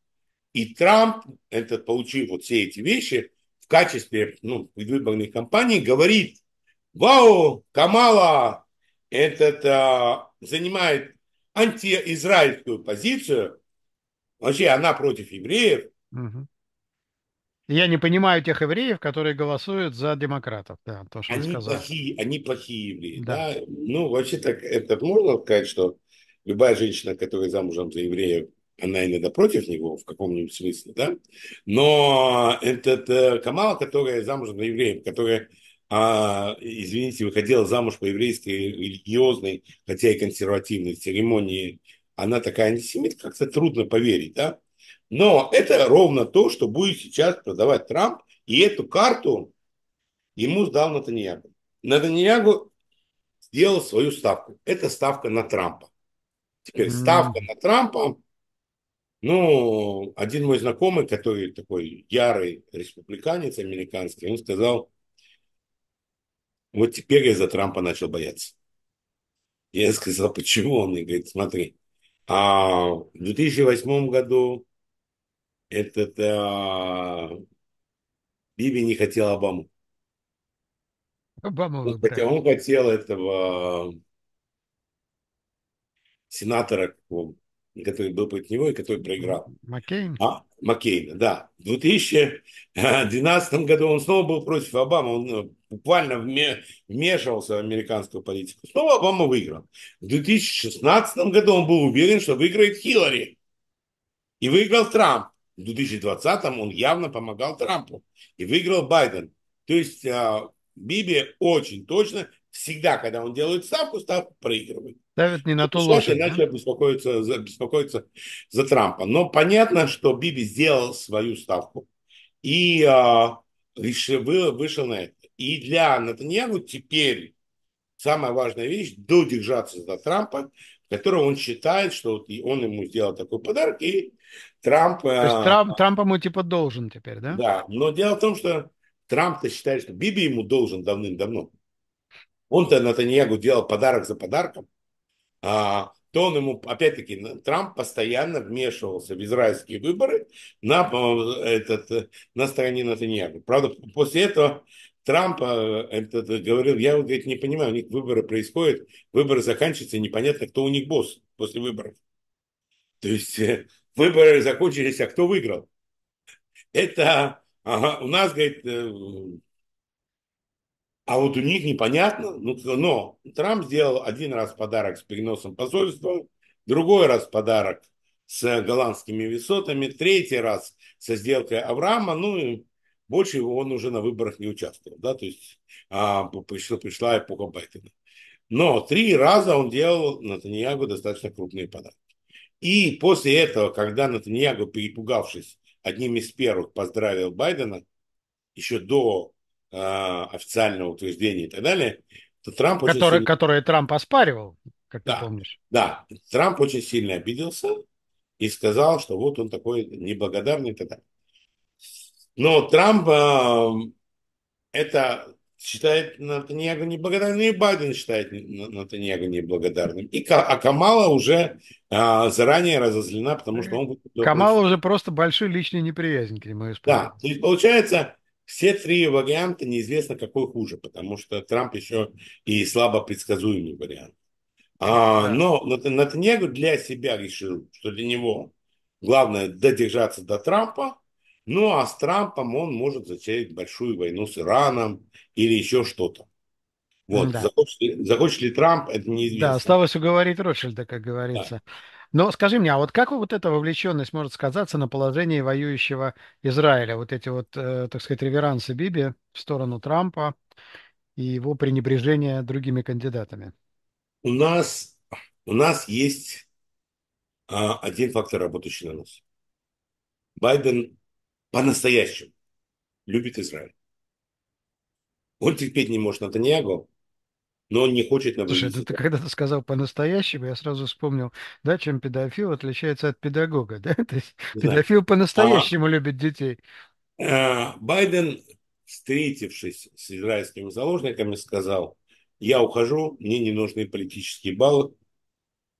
[SPEAKER 2] и Трамп, этот, получив вот все эти вещи, в качестве ну, предвыборной кампании, говорит, вау, Камала этот, а, занимает антиизраильскую позицию, вообще она против евреев, угу.
[SPEAKER 1] Я не понимаю тех евреев, которые голосуют за демократов. Да, то, что они, сказал. плохие,
[SPEAKER 2] они плохие евреи. Да. Да? Ну, вообще так это можно сказать, что любая женщина, которая замужем за евреем, она иногда против него в каком-нибудь смысле, да? Но этот э, Камала, которая замужем за евреем, которая, а, извините, выходила замуж по еврейской религиозной, хотя и консервативной церемонии, она такая антисемит, как-то трудно поверить, да? Но это ровно то, что будет сейчас продавать Трамп. И эту карту ему сдал Натаньягу. Натаньягу сделал свою ставку. Это ставка на Трампа. Теперь mm. ставка на Трампа. Ну, один мой знакомый, который такой ярый республиканец американский, он сказал, вот теперь я за Трампа начал бояться. Я сказал, почему он? И говорит, смотри, а в 2008 году этот да. Биби не хотел Обаму.
[SPEAKER 1] Обаму Ну, Хотя он
[SPEAKER 2] хотел этого сенатора, который был против него и который проиграл. Маккейн? А, Маккейна, да. В 2012 году он снова был против Обамы, он э, буквально вмешивался в американскую политику. Снова Обама выиграл. В 2016 году он был уверен, что выиграет Хиллари. И выиграл Трамп в 2020-м он явно помогал Трампу и выиграл Байден. То есть а, Биби очень точно всегда, когда он делает ставку, ставку проигрывает.
[SPEAKER 1] Ставит не на то лошадь. Иначе да?
[SPEAKER 2] беспокоиться, за, беспокоиться за Трампа. Но понятно, что Биби сделал свою ставку и а, решил, вышел на это. И для Натаньяну теперь самая важная вещь – додержаться за Трампа, которого он считает, что вот он ему сделал такой подарок, и Трамп... То есть э, Трамп,
[SPEAKER 1] Трамп ему типа должен теперь,
[SPEAKER 2] да? Да, но дело в том, что Трамп-то считает, что Биби ему должен давным-давно. Он-то Натаньягу делал подарок за подарком. А, то он ему, опять-таки, Трамп постоянно вмешивался в израильские выборы на, э, этот, э, на стороне Натаньягу. Правда, после этого Трамп этот, говорил, я говорит, не понимаю, у них выборы происходят, выборы заканчиваются, непонятно, кто у них босс после выборов. То есть выборы закончились, а кто выиграл? Это ага, у нас, говорит, э, а вот у них непонятно. Ну, но Трамп сделал один раз подарок с переносом посольства, другой раз подарок с голландскими высотами, третий раз со сделкой Авраама, ну и больше он уже на выборах не участвовал, да, то есть а, пришла, пришла эпоха Байдена. Но три раза он делал на Натаньягу достаточно крупные подарки. И после этого, когда Натаньягу, перепугавшись, одним из первых поздравил Байдена, еще до э, официального утверждения и так далее, то Трамп... Который, очень...
[SPEAKER 1] Которые Трамп оспаривал, как да, ты помнишь.
[SPEAKER 2] Да, Трамп очень сильно обиделся и сказал, что вот он такой неблагодарный и так далее. Но Трамп э, это считает Натаньяго неблагодарным, и Байден считает Натаньяго неблагодарным. И, а Камала уже а, заранее разозлена, потому что он... Камала
[SPEAKER 1] уже просто большой личный неприязнь к нему испытывает.
[SPEAKER 2] Да, то есть получается, все три варианта неизвестно, какой хуже, потому что Трамп еще и слабо предсказуемый вариант. А, но Натаньягу для себя решил, что для него главное додержаться до Трампа, ну а с Трампом он может затеять большую войну с Ираном или еще что-то. Вот. Да. Захочет, ли, захочет ли Трамп, это неизвестно. Да, осталось
[SPEAKER 1] уговорить Ротшильда, как говорится. Да. Но скажи мне, а вот как вот эта вовлеченность может сказаться на положении воюющего Израиля? Вот эти вот, э, так сказать, реверансы Биби в сторону Трампа и его пренебрежение другими кандидатами?
[SPEAKER 2] У нас, у нас есть а, один фактор, работающий на нас. Байден по-настоящему любит Израиль. Он терпеть не может Натаньягу, но он не хочет наблюдать. Слушай, это ты
[SPEAKER 1] когда ты сказал по-настоящему, я сразу вспомнил, да, чем педофил отличается от педагога, да? То есть да. педофил по-настоящему а, любит детей.
[SPEAKER 2] Э, Байден, встретившись с израильскими заложниками, сказал, я ухожу, мне не нужны политические баллы,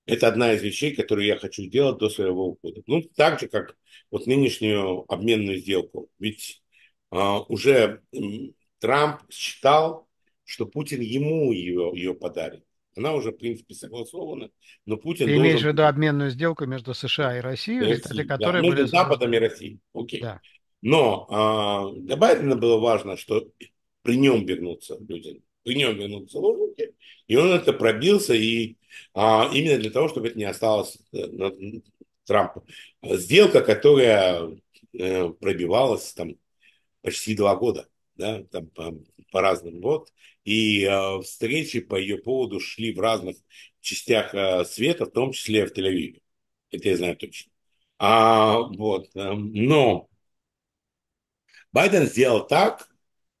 [SPEAKER 2] это одна из вещей, которую я хочу сделать до своего ухода. Ну, так же, как вот нынешнюю обменную сделку. Ведь а, уже м, Трамп считал, что Путин ему ее, ее подарит. Она уже, в принципе, согласована, но Путин Ты должен... имеешь в виду
[SPEAKER 1] обменную сделку между США и Россией, Россией кстати, да. которые были... Западом и Россией, окей. Да.
[SPEAKER 2] Но а, для Байдена было важно, что при нем вернутся люди Пынегину в заложники, и он это пробился, и а, именно для того, чтобы это не осталось э, на Трампа. Сделка, которая э, пробивалась там почти два года, да, там по, по разным год, и э, встречи по ее поводу шли в разных частях э, света, в том числе в Тель-Авиве. Это я знаю точно. А, вот, э, но Байден сделал так,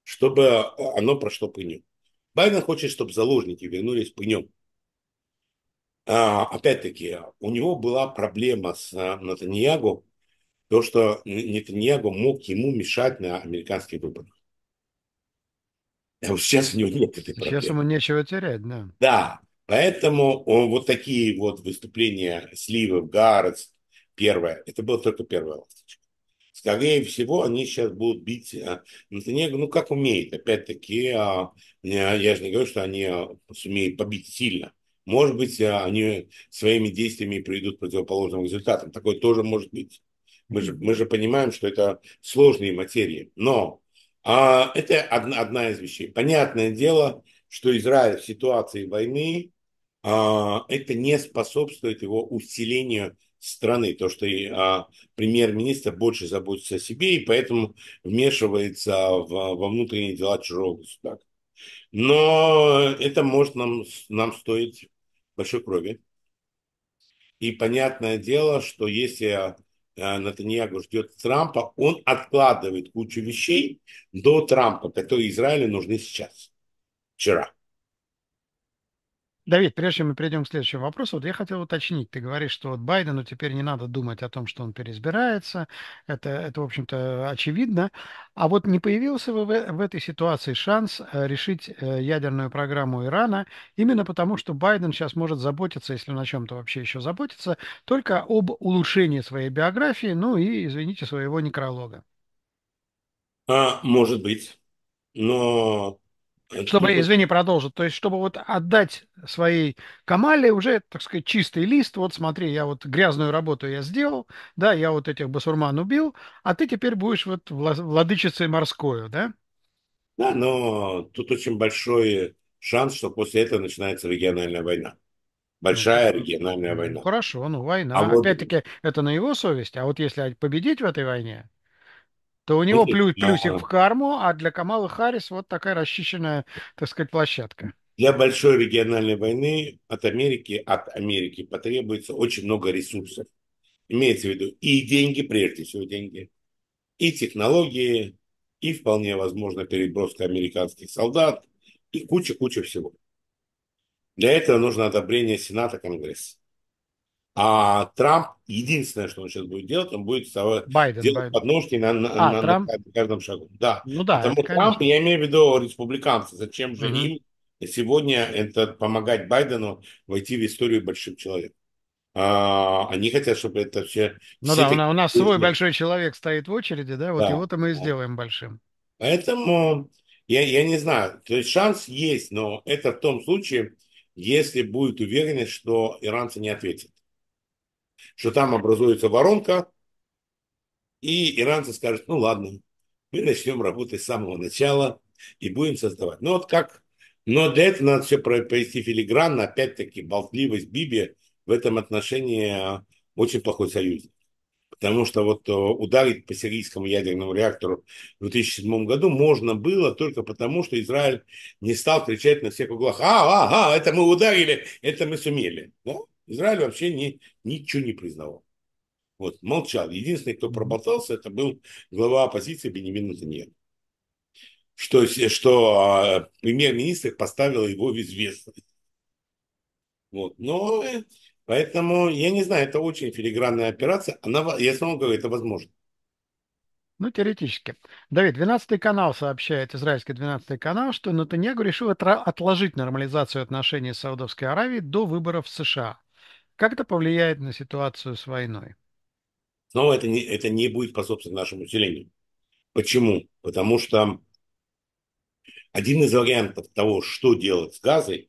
[SPEAKER 2] чтобы оно прошло по нему. Байден хочет, чтобы заложники вернулись пнем. А, опять-таки, у него была проблема с а, Натаньягу, то, что Нетаньягу мог ему мешать на американских выборах. А вот сейчас у него нет этой проблемы. Сейчас ему
[SPEAKER 1] нечего терять, да.
[SPEAKER 2] Да, поэтому он, вот такие вот выступления Сливы, Гарретс, первое, это было только первая ласточка скорее всего, они сейчас будут бить а, э, Монтенегро, ну, как умеет. Опять-таки, а, э, я же не говорю, что они э, сумеют побить сильно. Может быть, они своими действиями приведут к противоположным результатам. Такое тоже может быть. Мы же, мы же понимаем, что это сложные материи. Но а, это одна, одна из вещей. Понятное дело, что Израиль в ситуации войны а, это не способствует его усилению страны, то, что а, премьер-министр больше заботится о себе и поэтому вмешивается в, во внутренние дела чужого государства. Но это может нам, нам стоить большой крови. И понятное дело, что если э, Натаньягу ждет Трампа, он откладывает кучу вещей до Трампа, которые Израилю нужны сейчас, вчера.
[SPEAKER 1] Давид, прежде чем мы перейдем к следующему вопросу, вот я хотел уточнить. Ты говоришь, что вот Байдену теперь не надо думать о том, что он переизбирается. Это, это в общем-то, очевидно. А вот не появился в, в этой ситуации шанс э, решить э, ядерную программу Ирана именно потому, что Байден сейчас может заботиться, если он о чем-то вообще еще заботится, только об улучшении своей биографии, ну и, извините, своего некролога?
[SPEAKER 2] А, может быть. Но чтобы, извини,
[SPEAKER 1] продолжу. То есть, чтобы вот отдать своей Камале уже, так сказать, чистый лист. Вот смотри, я вот грязную работу я сделал, да, я вот этих басурман убил, а ты теперь будешь вот владычицей морской, да?
[SPEAKER 2] Да, но тут очень большой шанс, что после этого начинается региональная война. Большая ну, региональная ну, война.
[SPEAKER 1] Хорошо, ну война. А Опять-таки, вот... это на его совесть. А вот если победить в этой войне, то у него плюс, ну, плюсик а в карму, а для Камалы Харрис вот такая расчищенная, так сказать, площадка.
[SPEAKER 2] Для большой региональной войны от Америки, от Америки потребуется очень много ресурсов. Имеется в виду и деньги, прежде всего деньги, и технологии, и вполне возможно переброска американских солдат, и куча-куча всего. Для этого нужно одобрение Сената Конгресса. А Трамп, единственное, что он сейчас будет делать, он будет Байден, делать Байден. подножки на, на, а, на, Трамп... на каждом шагу. Да. Ну да, Потому конечно. Трамп, я имею в виду республиканцы, зачем же угу. им сегодня это помогать Байдену войти в историю больших человек. А, они хотят, чтобы это все... Ну все да, такие... у нас свой
[SPEAKER 1] большой человек стоит в очереди, да, вот да. его-то мы и сделаем большим.
[SPEAKER 2] Поэтому я, я не знаю, то есть шанс есть, но это в том случае, если будет уверенность, что иранцы не ответят что там образуется воронка, и иранцы скажут, ну ладно, мы начнем работать с самого начала и будем создавать. Ну вот как, но для этого надо все провести филигранно, опять-таки болтливость Биби в этом отношении очень плохой союзник. Потому что вот э, ударить по сирийскому ядерному реактору в 2007 году можно было только потому, что Израиль не стал кричать на всех углах, а, а, а, это мы ударили, это мы сумели. Да? Ну, Израиль вообще ни, ничего не признавал. Вот, молчал. Единственный, кто проболтался, это был глава оппозиции Бенемин Натаньян. Что, что а, премьер-министр поставил его в известность. Вот. Но э, поэтому, я не знаю, это очень филигранная операция. Она, я снова говорю, это возможно.
[SPEAKER 1] Ну, теоретически. Давид, 12 канал сообщает, израильский 12 канал, что Натаньягу решил отложить нормализацию отношений с Саудовской Аравией до выборов в США. Как это повлияет на ситуацию с войной?
[SPEAKER 2] Снова это не, это не будет способствовать нашему усилению. Почему? Потому что один из вариантов того, что делать с газой,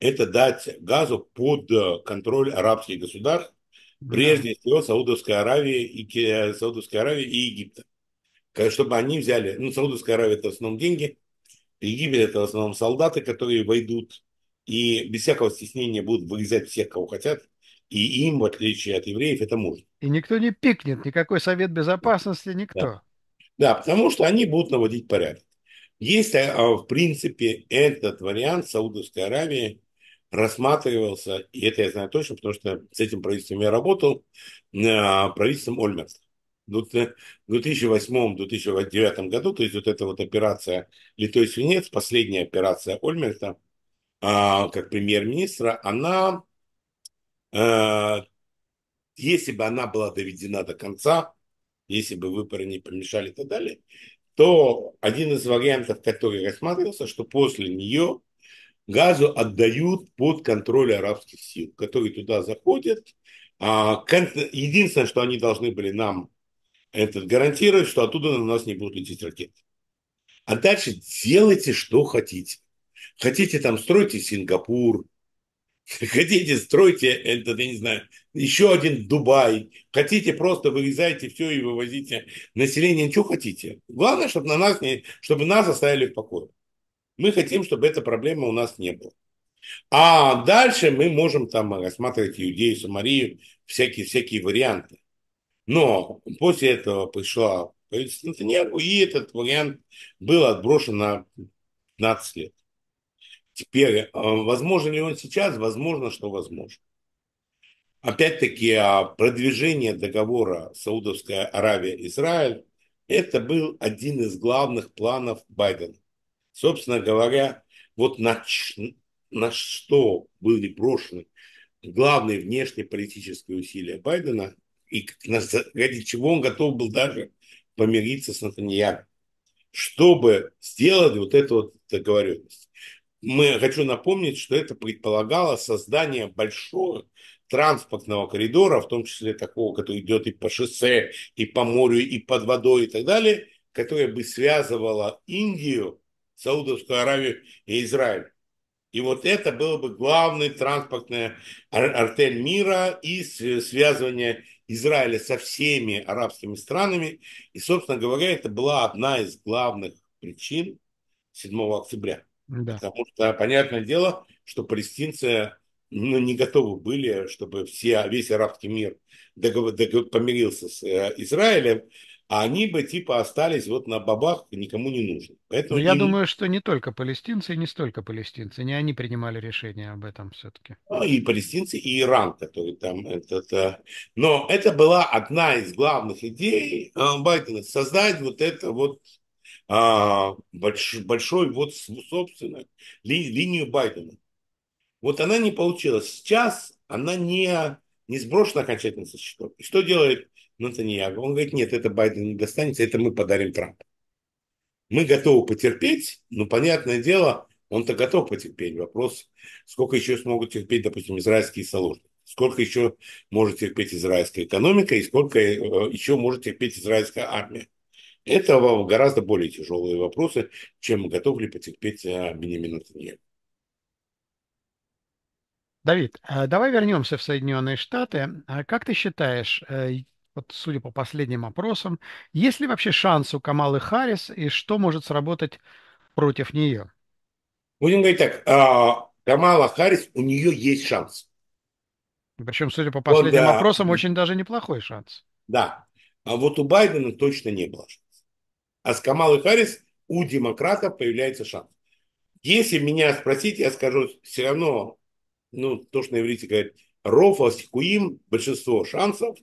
[SPEAKER 2] это дать газу под э, контроль арабских государств, да. прежде всего Саудовской Аравии и, э, Саудовской Аравии и Египта. Чтобы они взяли, ну, Саудовская Аравия это в основном деньги, Египет это в основном солдаты, которые войдут и без всякого стеснения будут вырезать всех, кого хотят, и им, в отличие от евреев, это можно.
[SPEAKER 1] И никто не пикнет, никакой совет безопасности, никто. Да,
[SPEAKER 2] да потому что они будут наводить порядок. Если, э, а, в принципе, этот вариант Саудовской Аравии рассматривался, и это я знаю точно, потому что с этим правительством я работал, э, правительством Ольмерта. Э, в 2008-2009 году, то есть вот эта вот операция «Литой свинец», последняя операция Ольмерта, а, как премьер-министра, она, э, если бы она была доведена до конца, если бы выборы не помешали и так далее, то один из вариантов, который рассматривался, что после нее газу отдают под контроль арабских сил, которые туда заходят. А, единственное, что они должны были нам этот, гарантировать, что оттуда на нас не будут лететь ракеты. А дальше делайте, что хотите. Хотите там стройте Сингапур, хотите стройте, это, я не знаю, еще один Дубай, хотите просто вырезайте все и вывозите население, что хотите. Главное, чтобы на нас не, чтобы нас оставили в покое. Мы хотим, чтобы эта проблема у нас не было. А дальше мы можем там рассматривать Иудею, Самарию, всякие-всякие варианты. Но после этого пришла правительство и этот вариант был отброшен на 15 лет. Теперь, э, возможно ли он сейчас? Возможно, что возможно. Опять-таки, а продвижение договора Саудовская Аравия-Израиль – это был один из главных планов Байдена. Собственно говоря, вот на, на что были брошены главные внешнеполитические усилия Байдена и ради чего он готов был даже помириться с Натаньяном, чтобы сделать вот эту вот договоренность мы, хочу напомнить, что это предполагало создание большого транспортного коридора, в том числе такого, который идет и по шоссе, и по морю, и под водой и так далее, которое бы связывало Индию, Саудовскую Аравию и Израиль. И вот это было бы главный транспортная артель мира и связывание Израиля со всеми арабскими странами. И, собственно говоря, это была одна из главных причин 7 октября. Да. Потому что понятное дело, что палестинцы ну, не готовы были, чтобы все, весь арабский мир договор, договор, помирился с э, Израилем, а они бы типа остались вот на бабах, никому не нужны. Поэтому ну, я им... думаю,
[SPEAKER 1] что не только палестинцы не столько палестинцы, не они принимали решение об этом все-таки.
[SPEAKER 2] Ну, и палестинцы, и Иран, который там этот... Э, но это была одна из главных идей э, Байдена, создать вот это вот а, больш, большой вот, собственно, ли, линию Байдена. Вот она не получилась. Сейчас она не, не сброшена окончательно со счетов. И что делает Натаньяго? Он говорит, нет, это Байден не достанется, это мы подарим Трампу. Мы готовы потерпеть, но, понятное дело, он-то готов потерпеть. Вопрос, сколько еще смогут терпеть, допустим, израильские соложники. Сколько еще может терпеть израильская экономика и сколько э, еще может терпеть израильская армия. Это гораздо более тяжелые вопросы, чем готов ли потерпеть Бенемин а, Натаньял.
[SPEAKER 1] Давид, а, давай вернемся в Соединенные Штаты. А как ты считаешь, э, вот судя по последним опросам, есть ли вообще шанс у Камалы Харрис и что может сработать против нее?
[SPEAKER 2] Будем говорить так, Камала Харрис, у нее есть шанс. Причем, судя по последним вот, опросам,
[SPEAKER 1] очень даже неплохой шанс.
[SPEAKER 2] Да, а вот у Байдена точно не было шанса. А с Камалой Харрис у демократов появляется шанс. Если меня спросить, я скажу, все равно, ну, то, что на иврите говорят, рофа, секуим, большинство шансов,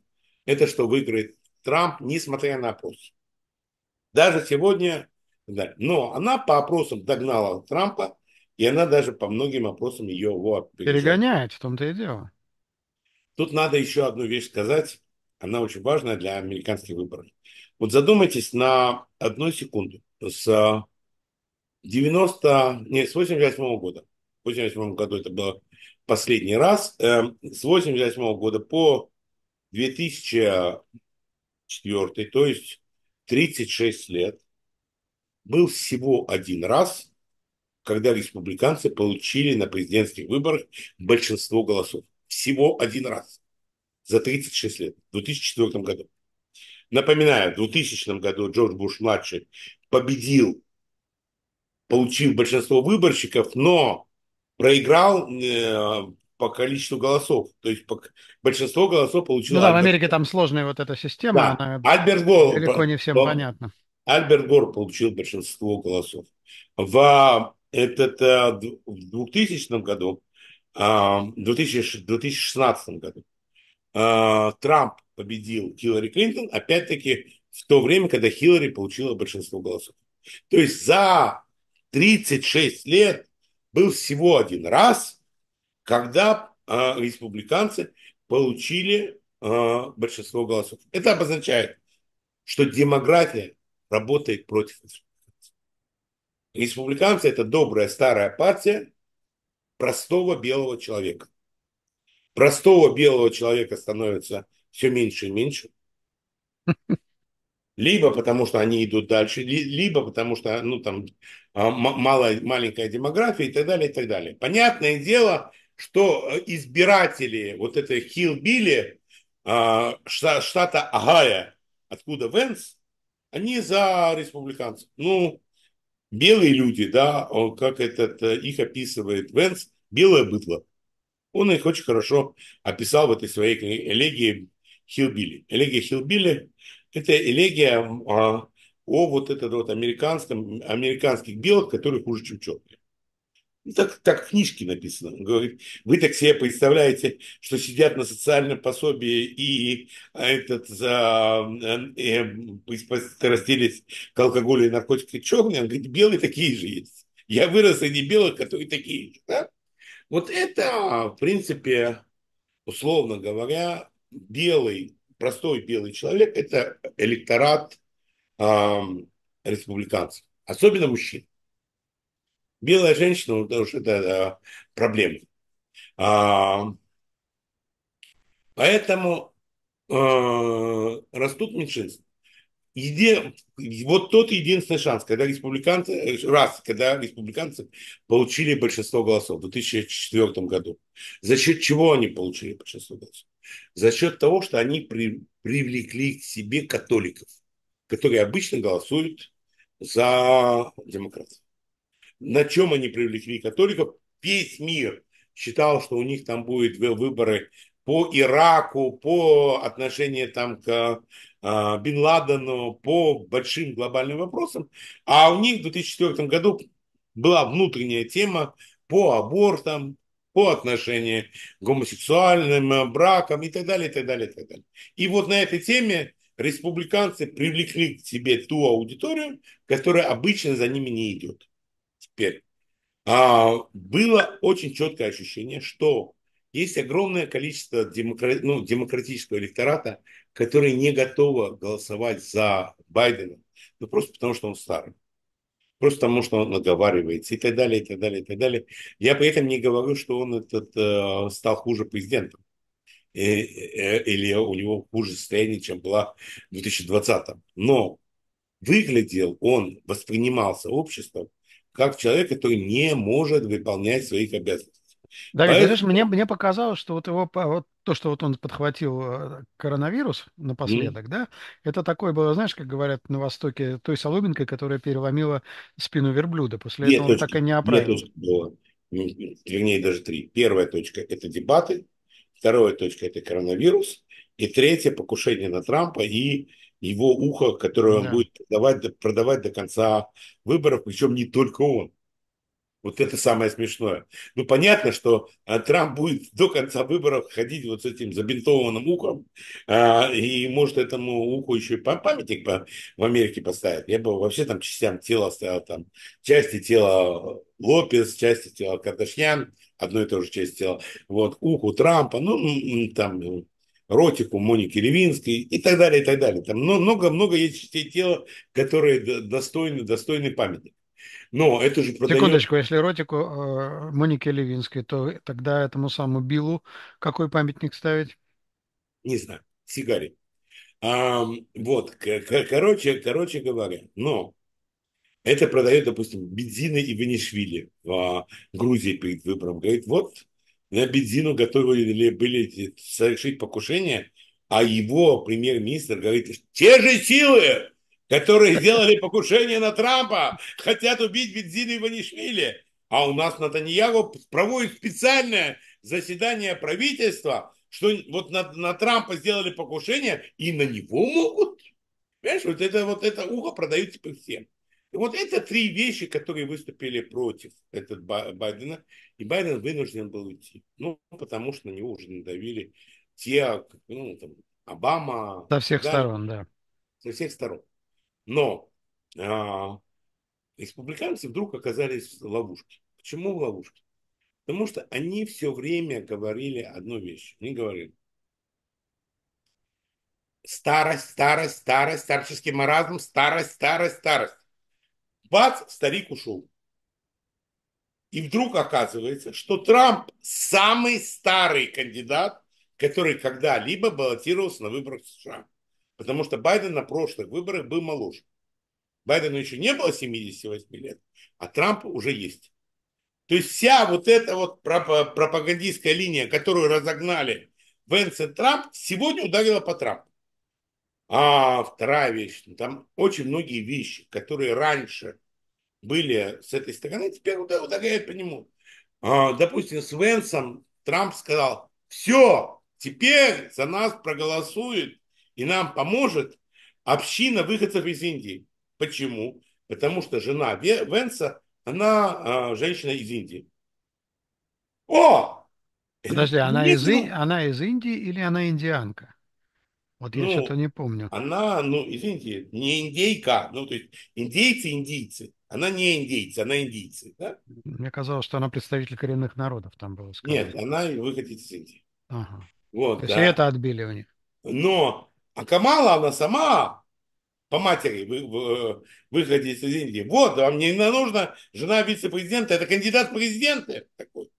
[SPEAKER 2] это что выиграет Трамп, несмотря на опрос. Даже сегодня, да. но она по опросам догнала Трампа, и она даже по многим опросам ее его
[SPEAKER 1] перегоняет, в том-то и дело.
[SPEAKER 2] Тут надо еще одну вещь сказать, она очень важная для американских выборов. Вот задумайтесь на одну секунду. С 90, нет, с 88 года. В 88 году это был последний раз. Эм, с 88 года по 2004, то есть 36 лет, был всего один раз, когда республиканцы получили на президентских выборах большинство голосов. Всего один раз за 36 лет, в 2004 году. Напоминаю, в 2000 году Джордж Буш-младший победил, получив большинство выборщиков, но проиграл э, по количеству голосов. То есть по, большинство голосов получил... Ну да, Альберт. в
[SPEAKER 1] Америке там сложная вот эта система. Да. Она Альберт Гор... Далеко не всем он, понятно.
[SPEAKER 2] Альберт Гор получил большинство голосов. В, этот, э, в 2000 году, а, в 2016 году а, Трамп победил Хиллари Клинтон, опять-таки в то время, когда Хиллари получила большинство голосов. То есть за 36 лет был всего один раз, когда э, республиканцы получили э, большинство голосов. Это обозначает, что демократия работает против республиканцев. Республиканцы – это добрая старая партия простого белого человека. Простого белого человека становится все меньше и меньше. Либо потому, что они идут дальше, либо потому, что ну, там, а, малая, маленькая демография и так далее, и так далее. Понятное дело, что э, избиратели вот этой Хилбили а, штата Агая, откуда Венс, они за республиканцев. Ну, белые люди, да, как этот, э, их описывает Венс, белое быдло. Он их очень хорошо описал в этой своей элегии Хилбили. Элегия Хилбили – это элегия о, а, о вот этот вот американском, американских белых, которые хуже, чем черные. так, так в книжке написано. Он говорит, вы так себе представляете, что сидят на социальном пособии и а, этот за э, эм, к алкоголю и наркотикам черные. Он говорит, белые такие же есть. Я вырос среди белых, которые такие же. Да? Вот это, в принципе, условно говоря, белый, простой белый человек – это электорат э, республиканцев, особенно мужчин. Белая женщина, ну, потому что это э, проблема. А, поэтому э, растут меньшинства. Еди... Вот тот единственный шанс, когда республиканцы, раз, когда республиканцы получили большинство голосов в 2004 году. За счет чего они получили большинство голосов? за счет того, что они при, привлекли к себе католиков, которые обычно голосуют за демократов. На чем они привлекли католиков? Весь мир считал, что у них там будут выборы по Ираку, по отношению там к э, а, Бин Ладену, по большим глобальным вопросам. А у них в 2004 году была внутренняя тема по абортам, по отношению к гомосексуальным э, бракам и так далее, и так далее, и так далее. И вот на этой теме республиканцы привлекли к себе ту аудиторию, которая обычно за ними не идет. Теперь а, было очень четкое ощущение, что есть огромное количество демокра... ну, демократического электората, который не готово голосовать за Байдена, ну просто потому что он старый просто потому что он наговаривается и так далее, и так далее, и так далее. Я при этом не говорю, что он этот, э, стал хуже президентом и, э, э, или у него хуже состояние, чем было в 2020. Но выглядел он, воспринимался обществом как человек, который не может выполнять своих обязанностей. Да, Поэтому... А знаешь, мне,
[SPEAKER 1] мне показалось, что вот его вот то, что вот он подхватил э, коронавирус напоследок, mm. да, это такое было, знаешь, как говорят на Востоке, той соломинкой, которая переломила спину верблюда. После Нет этого точки. так и не оправился.
[SPEAKER 2] Вернее, даже три. Первая точка – это дебаты, вторая точка – это коронавирус, и третье покушение на Трампа и его ухо, которое да. он будет продавать, продавать до конца выборов, причем не только он. Вот это самое смешное. Ну, понятно, что а, Трамп будет до конца выборов ходить вот с этим забинтованным ухом, а, и может этому уху еще по памятник по, в Америке поставят. Я бы вообще там частям тела оставил, там части тела Лопес, части тела Кардашьян, одной и той же части тела, вот, уху Трампа, ну, там, ротику Моники Левинской и так далее, и так далее. Там много-много есть частей тела, которые достойны, достойны памятника. Но это же продает... Секундочку,
[SPEAKER 1] если эротику э, Монике Левинской, то тогда этому самому Биллу какой памятник ставить?
[SPEAKER 2] Не знаю, сигаре. А, вот, короче, короче говоря, но это продает, допустим, Бензина и Ванишвили в а, Грузии перед выбором. Говорит, вот на Бензину готовили были совершить покушение, а его премьер-министр говорит, те же силы, которые сделали покушение на Трампа, хотят убить Бензина и Ванишвили. А у нас Натаньяго проводит специальное заседание правительства, что вот на, на Трампа сделали покушение, и на него могут. Понимаешь, вот это, вот это ухо продают типа всем. И вот это три вещи, которые выступили против этот Байдена. И Байден вынужден был уйти. Ну, потому что на него уже надавили те, ну, там, Обама. Со всех да, сторон, да. Со всех сторон. Но а, республиканцы вдруг оказались в ловушке. Почему в ловушке? Потому что они все время говорили одну вещь. Они говорили, старость, старость, старость, старческий маразм, старость, старость, старость. Бац, старик ушел. И вдруг оказывается, что Трамп самый старый кандидат, который когда-либо баллотировался на выборах в США. Потому что Байден на прошлых выборах был моложе. Байдену еще не было 78 лет, а Трампу уже есть. То есть вся вот эта вот пропагандистская линия, которую разогнали Венс и Трамп, сегодня ударила по Трампу. А вторая вещь, ну, там очень многие вещи, которые раньше были с этой стороны, теперь ударяют по нему. А, допустим, с Венсом Трамп сказал, все, теперь за нас проголосует и нам поможет община выходцев из Индии. Почему? Потому что жена Венса, она э, женщина из Индии.
[SPEAKER 1] О! Подожди, она из, ну... она из Индии или она индианка? Вот я ну, что-то не помню.
[SPEAKER 2] Она, ну, из Индии, не индейка. Ну, то есть индейцы, индийцы. Она не индейцы, она индийцы, да?
[SPEAKER 1] Мне казалось, что она представитель коренных народов там была. Сказано. Нет, она
[SPEAKER 2] выходит из Индии. Ага. Вот, то да. есть это отбили у них. Но а Камала, она сама по матери вы, вы, э, выходит из Индии. Вот, вам не нужно жена вице-президента, это кандидат в президенты такой.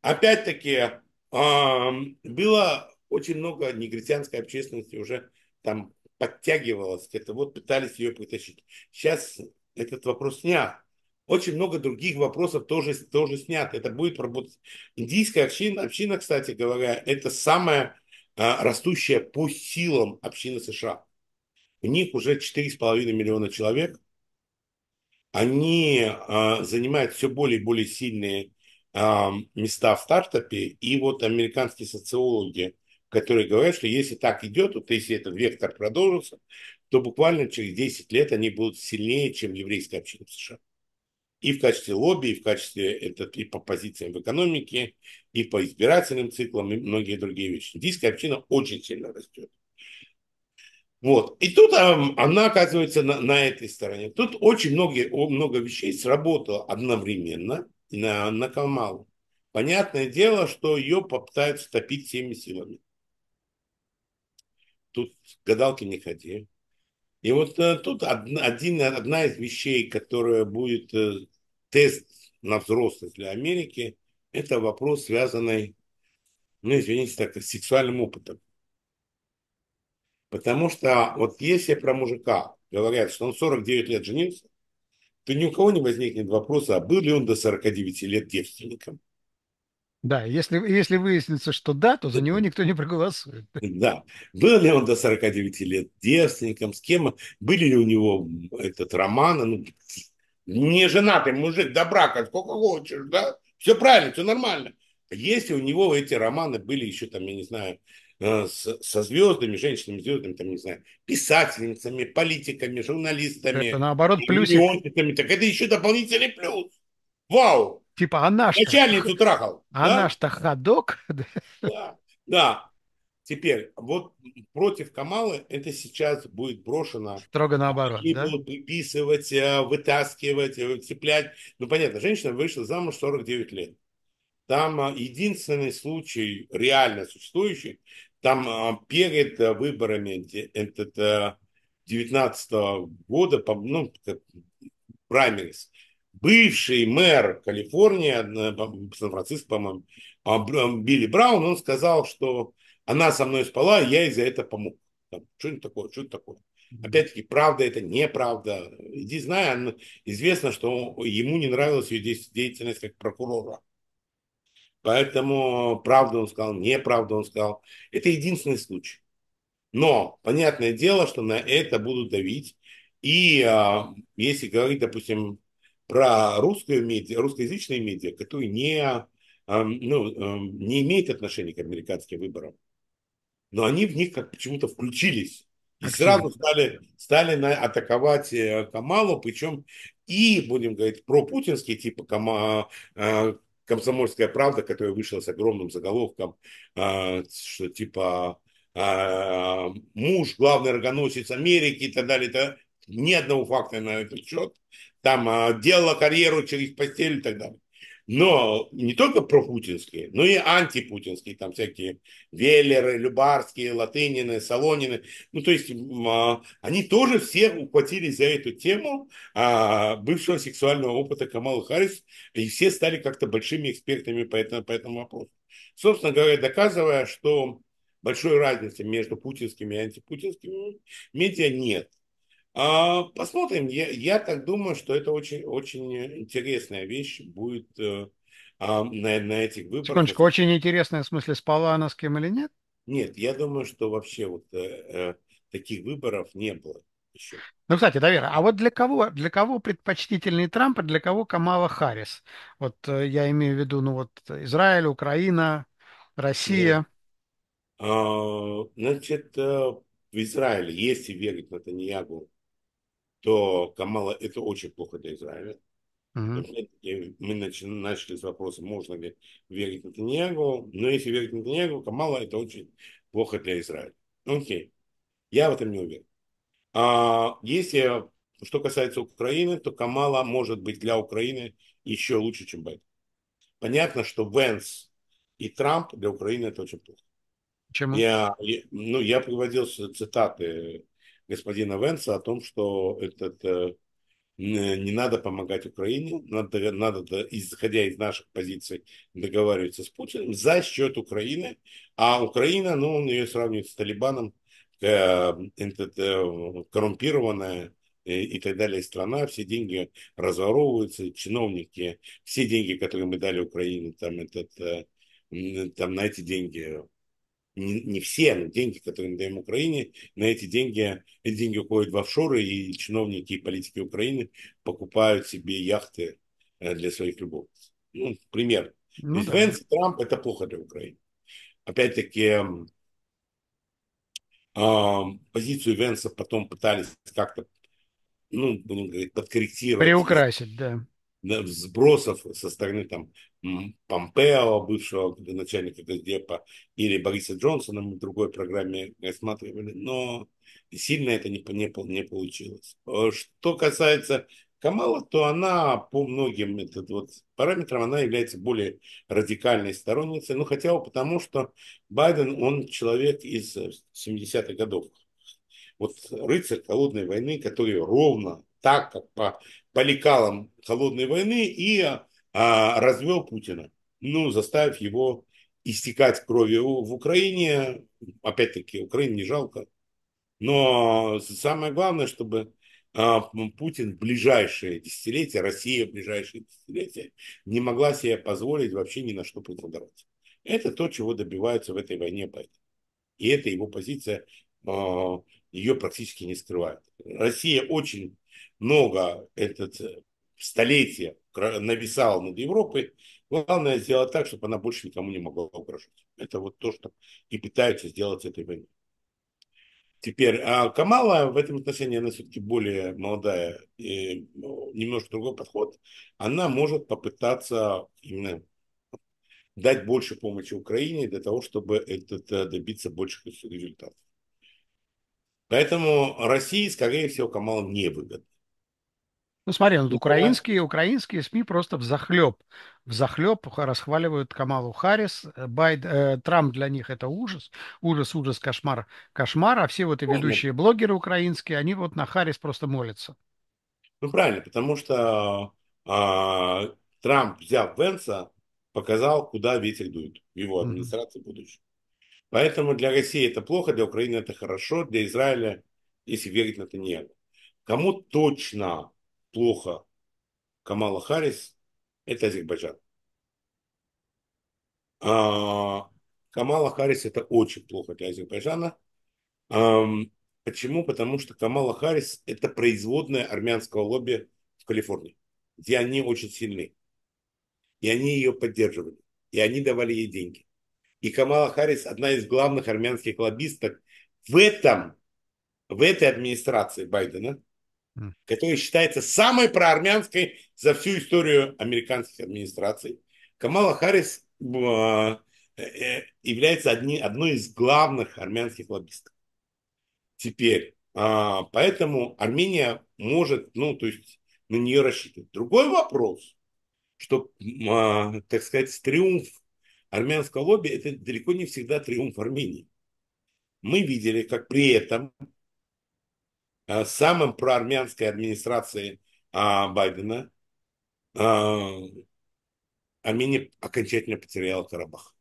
[SPEAKER 2] Опять-таки, э, было очень много негритянской общественности уже там подтягивалось, к этому, вот пытались ее притащить. Сейчас этот вопрос снят. Очень много других вопросов тоже, тоже снят. Это будет работать. Индийская община, община, кстати говоря, это самая а, растущая по силам община США. у них уже 4,5 миллиона человек. Они а, занимают все более и более сильные а, места в стартапе. И вот американские социологи, которые говорят, что если так идет, вот если этот вектор продолжится, то буквально через 10 лет они будут сильнее, чем еврейская община США и в качестве лобби, и в качестве это, и по позициям в экономике, и по избирательным циклам, и многие другие вещи. Индийская община очень сильно растет. Вот. И тут а, она оказывается на, на этой стороне. Тут очень многие много вещей сработало одновременно на, на Камалу. Понятное дело, что ее попытаются топить всеми силами. Тут гадалки не ходи. И вот э, тут одна, один, одна из вещей, которая будет э, тест на взрослость для Америки, это вопрос, связанный, ну, извините, так, с сексуальным опытом. Потому что вот если про мужика говорят, что он 49 лет женился, то ни у кого не возникнет вопроса, а был ли он до 49 лет девственником.
[SPEAKER 1] Да, если, если выяснится, что да, то за него никто не проголосует.
[SPEAKER 2] Да. Был ли он до 49 лет девственником, с кем, были ли у него этот роман, ну, не женатый мужик до брака, сколько хочешь, да? Все правильно, все нормально. Если у него эти романы были еще там, я не знаю, э, с, со звездами, женщинами-звездами, там, не знаю, писательницами, политиками, журналистами. Это наоборот плюсик. Так это еще дополнительный плюс. Вау! Типа, а наш... Начальницу трахал.
[SPEAKER 1] А да? наш-то ходок.
[SPEAKER 2] Да, да. Теперь, вот против Камалы это сейчас будет брошено. Строго наоборот, И да? будут приписывать, э, вытаскивать, э, цеплять. Ну, понятно, женщина вышла замуж 49 лет. Там э, единственный случай, реально существующий, там перед выборами этот 19 года, ну, праймерис, бывший мэр Калифорнии, э, Сан-Франциско, по-моему, Билли Браун, он сказал, что она со мной спала, и я из-за этого помог. Что-нибудь такое, что-нибудь такое. Опять-таки, правда это, неправда. Иди знаю, известно, что ему не нравилась ее деятельность как прокурора. Поэтому правду он сказал, неправду он сказал. Это единственный случай. Но понятное дело, что на это будут давить. И э, если говорить, допустим, про русскую медиа, русскоязычные медиа, которые не, эм, ну, эм, не имеют отношения к американским выборам. Но они в них как почему-то включились. И сразу стали, стали на, атаковать э, Камалу, причем и, будем говорить, про пропутинские, типа Кама, э, «Комсомольская правда», которая вышла с огромным заголовком, э, что типа муж, главный рогоносец Америки и так далее. Это ни одного факта на этот счет там а, делала карьеру через постель и так далее. Но не только про-путинские, но и антипутинские, там всякие Веллеры, Любарские, Латынины, Солонины. Ну, то есть а, они тоже все ухватились за эту тему а, бывшего сексуального опыта Камалы Харрис, и все стали как-то большими экспертами по этому, по этому вопросу. Собственно говоря, доказывая, что большой разницы между путинскими и антипутинскими медиа нет. А, посмотрим. Я, я так думаю, что это очень, очень э, интересная вещь будет э, а, на, на этих выборах. Секундочку,
[SPEAKER 1] очень интересная в смысле, спала она с кем или нет?
[SPEAKER 2] Нет, я думаю, что вообще вот э, э таких выборов не было еще.
[SPEAKER 1] Ну, кстати, да, а вот для кого, для кого предпочтительный Трамп, а для кого Камала Харрис? Вот э, я имею в виду, ну вот Израиль, Украина, Россия.
[SPEAKER 2] Да. А, значит, в Израиле, если верить Натаньягу, то Камала это очень плохо для Израиля. Угу. Мы начали с вопроса, можно ли верить Натаньягу. Но если верить Натаньягу, Камала это очень плохо для Израиля. Ну, окей. Я в этом не уверен. А если что касается Украины, то Камала может быть для Украины еще лучше, чем Байден. Понятно, что Венс и Трамп для Украины это очень плохо. Почему? Я, я, ну, я приводил цитаты господина Венца о том, что этот, э, не надо помогать Украине, надо, надо, исходя из наших позиций, договариваться с Путиным за счет Украины, а Украина, ну, он ее сравнивает с Талибаном, э, э, коррумпированная, э, и так далее страна, все деньги разворовываются, чиновники, все деньги, которые мы дали Украине, там, этот, э, там на эти деньги не, не все, но деньги, которые мы даем Украине, на эти деньги, эти деньги уходят в офшоры, и чиновники и политики Украины покупают себе яхты э, для своих любовниц. Ну, пример. Ну, да. Венс, Трамп – это плохо для Украины. Опять-таки, э, позицию Венса потом пытались как-то, ну, будем говорить, подкорректировать. Приукрасить, да сбросов со стороны там Помпео, бывшего начальника Госдепа, или Бориса Джонсона мы в другой программе рассматривали, но сильно это не, не, не получилось. Э, что касается Камала, то она по многим этот вот параметрам она является более радикальной сторонницей, ну хотя бы потому, что Байден, он человек из 70-х годов. Вот рыцарь холодной войны, который ровно так, как по, по лекалам холодной войны, и а, развел Путина, ну, заставив его истекать кровью в Украине. Опять-таки, Украине не жалко. Но самое главное, чтобы а, Путин в ближайшие десятилетия, Россия в ближайшие десятилетия не могла себе позволить вообще ни на что претендовать. Это то, чего добиваются в этой войне Байден. И это его позиция, а, ее практически не скрывает. Россия очень много этот э, столетие нависало над Европой, главное сделать так, чтобы она больше никому не могла угрожать. Это вот то, что и пытаются сделать с этой войной. Теперь, а Камала в этом отношении, она все-таки более молодая, и ну, немножко другой подход. Она может попытаться именно дать больше помощи Украине для того, чтобы этот, э, добиться больших результатов. Поэтому России, скорее всего, Камала не выгодно.
[SPEAKER 1] Ну, смотри, вот ну, ну, украинские, украинские СМИ просто в захлеб, в захлеб расхваливают Камалу Харрис. Э, Байд, э, Трамп для них это ужас, ужас, ужас, кошмар, кошмар. А все вот и ведущие блогеры украинские, они вот на Харрис просто молятся.
[SPEAKER 2] Ну, правильно, потому что э, Трамп, взяв Венца, показал, куда ветер дует в его администрации mm-hmm. будущей. Поэтому для России это плохо, для Украины это хорошо, для Израиля, если верить на это, нет. Кому точно плохо Камала Харрис, это Азербайджан. А, Камала Харрис это очень плохо для Азербайджана. А, почему? Потому что Камала Харрис это производная армянского лобби в Калифорнии, где они очень сильны. И они ее поддерживали. И они давали ей деньги. И Камала Харрис одна из главных армянских лоббисток в этом, в этой администрации Байдена – которая считается самой проармянской за всю историю американских администраций. Камала Харрис э, э, является одни, одной из главных армянских лоббистов. Теперь, а, поэтому Армения может, ну, то есть на нее рассчитывать. Другой вопрос, что, а, так сказать, триумф армянского лобби – это далеко не всегда триумф Армении. Мы видели, как при этом Э, самым проармянской администрации а, Байдена, Армения окончательно потеряла Карабах.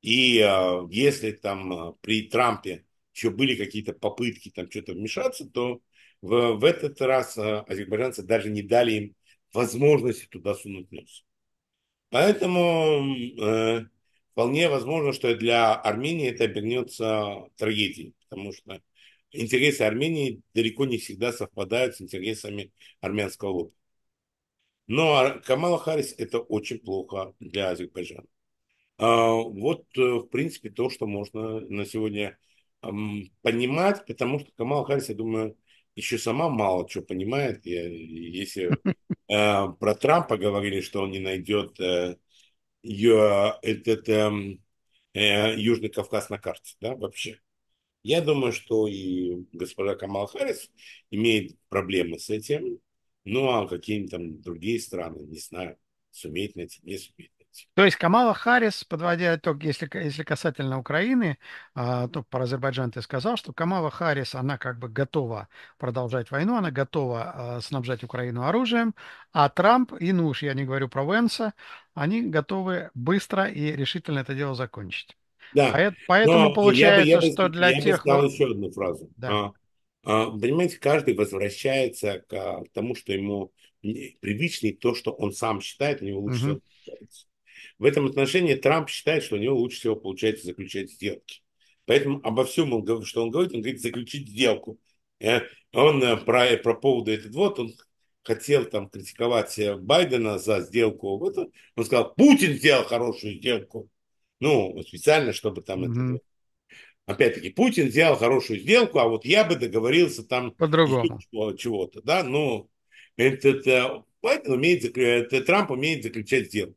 [SPEAKER 2] И э, если там э, при Трампе еще были какие-то попытки там что-то вмешаться, то в, в этот раз азербайджанцы даже не дали им возможности туда сунуть нос. Поэтому э, вполне возможно, что для Армении это обернется трагедией, потому что интересы Армении далеко не всегда совпадают с интересами армянского лобби. Но Камала Харрис это очень плохо для Азербайджана. А, вот, э, в принципе, то, что можно на сегодня понимать, потому что Камала Харрис, я думаю, еще сама мало что понимает. Я, если э, про Трампа говорили, что он не найдет э, ее, этот эм, Южный Кавказ на карте, да, вообще. Я думаю, что и госпожа Камал Харрис имеет проблемы с этим. Ну, а какие-нибудь там другие страны, не знаю, сумеет найти, не суметь.
[SPEAKER 1] То есть Камала Харрис, подводя итог, если, если касательно Украины, а, то про Азербайджан ты сказал, что Камала Харрис, она как бы готова продолжать войну, она готова а, снабжать Украину оружием, а Трамп и, ну уж я не говорю про Венса, они готовы быстро и решительно это дело закончить. Да. поэтому Но получается, я бы, что для я тех... Я бы сказал еще одну
[SPEAKER 2] фразу. Да. А, а, понимаете, каждый возвращается к, к тому, что ему привычнее то, что он сам считает, у него лучше угу. всего получается. В этом отношении Трамп считает, что у него лучше всего получается заключать сделки. Поэтому обо всем, он, что он говорит, он говорит заключить сделку. Он э, про, про поводу этот вот, он хотел там критиковать э, Байдена за сделку. Вот он, он сказал, Путин сделал хорошую сделку. Ну, специально, чтобы там mm это... Опять-таки, Путин сделал хорошую сделку, а вот я бы договорился там... По-другому. Чего-то, да, ну, этот... Байден умеет, это, Трамп умеет заключать сделку.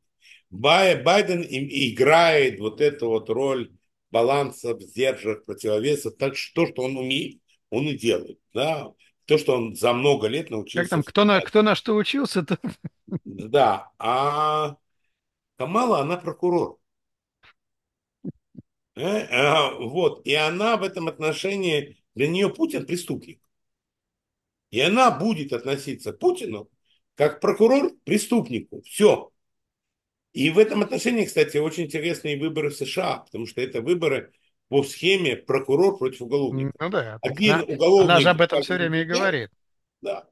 [SPEAKER 2] Байден играет вот эту вот роль баланса, сдержек, противовеса, Так что то, что он умеет, он и делает. Да? То, что он за много лет научился. Как
[SPEAKER 1] там, кто на, кто на что учился, то...
[SPEAKER 2] Да. А Камала, она прокурор. Э, э, вот. И она в этом отношении, для нее Путин преступник. И она будет относиться к Путину как прокурор преступнику. Все. И в этом отношении, кстати, очень интересные выборы в США, потому что это выборы по схеме прокурор против уголовника. Ну да, Один она, уголовник, она же об этом все время и говорит. Да.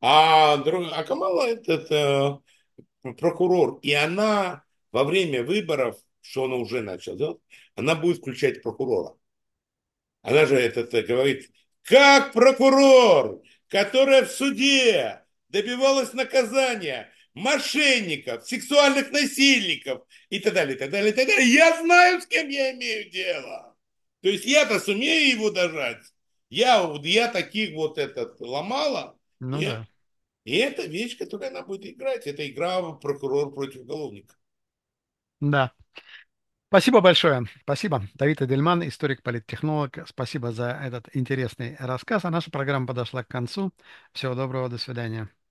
[SPEAKER 2] А, а Камала этот э, прокурор, и она во время выборов, что она уже начала делать, она будет включать прокурора. Она же этот говорит, как прокурор, которая в суде добивалась наказания мошенников, сексуальных насильников и так далее, и так далее, и так далее. Я знаю, с кем я имею дело. То есть я-то сумею его дожать. Я, я таких вот этот ломала. Ну я, да. И это вещь, которую она будет играть. Это игра прокурор против уголовника.
[SPEAKER 1] Да. Спасибо большое. Спасибо. Давид Эдельман, историк-политтехнолог. Спасибо за этот интересный рассказ. А наша программа подошла к концу. Всего доброго. До свидания.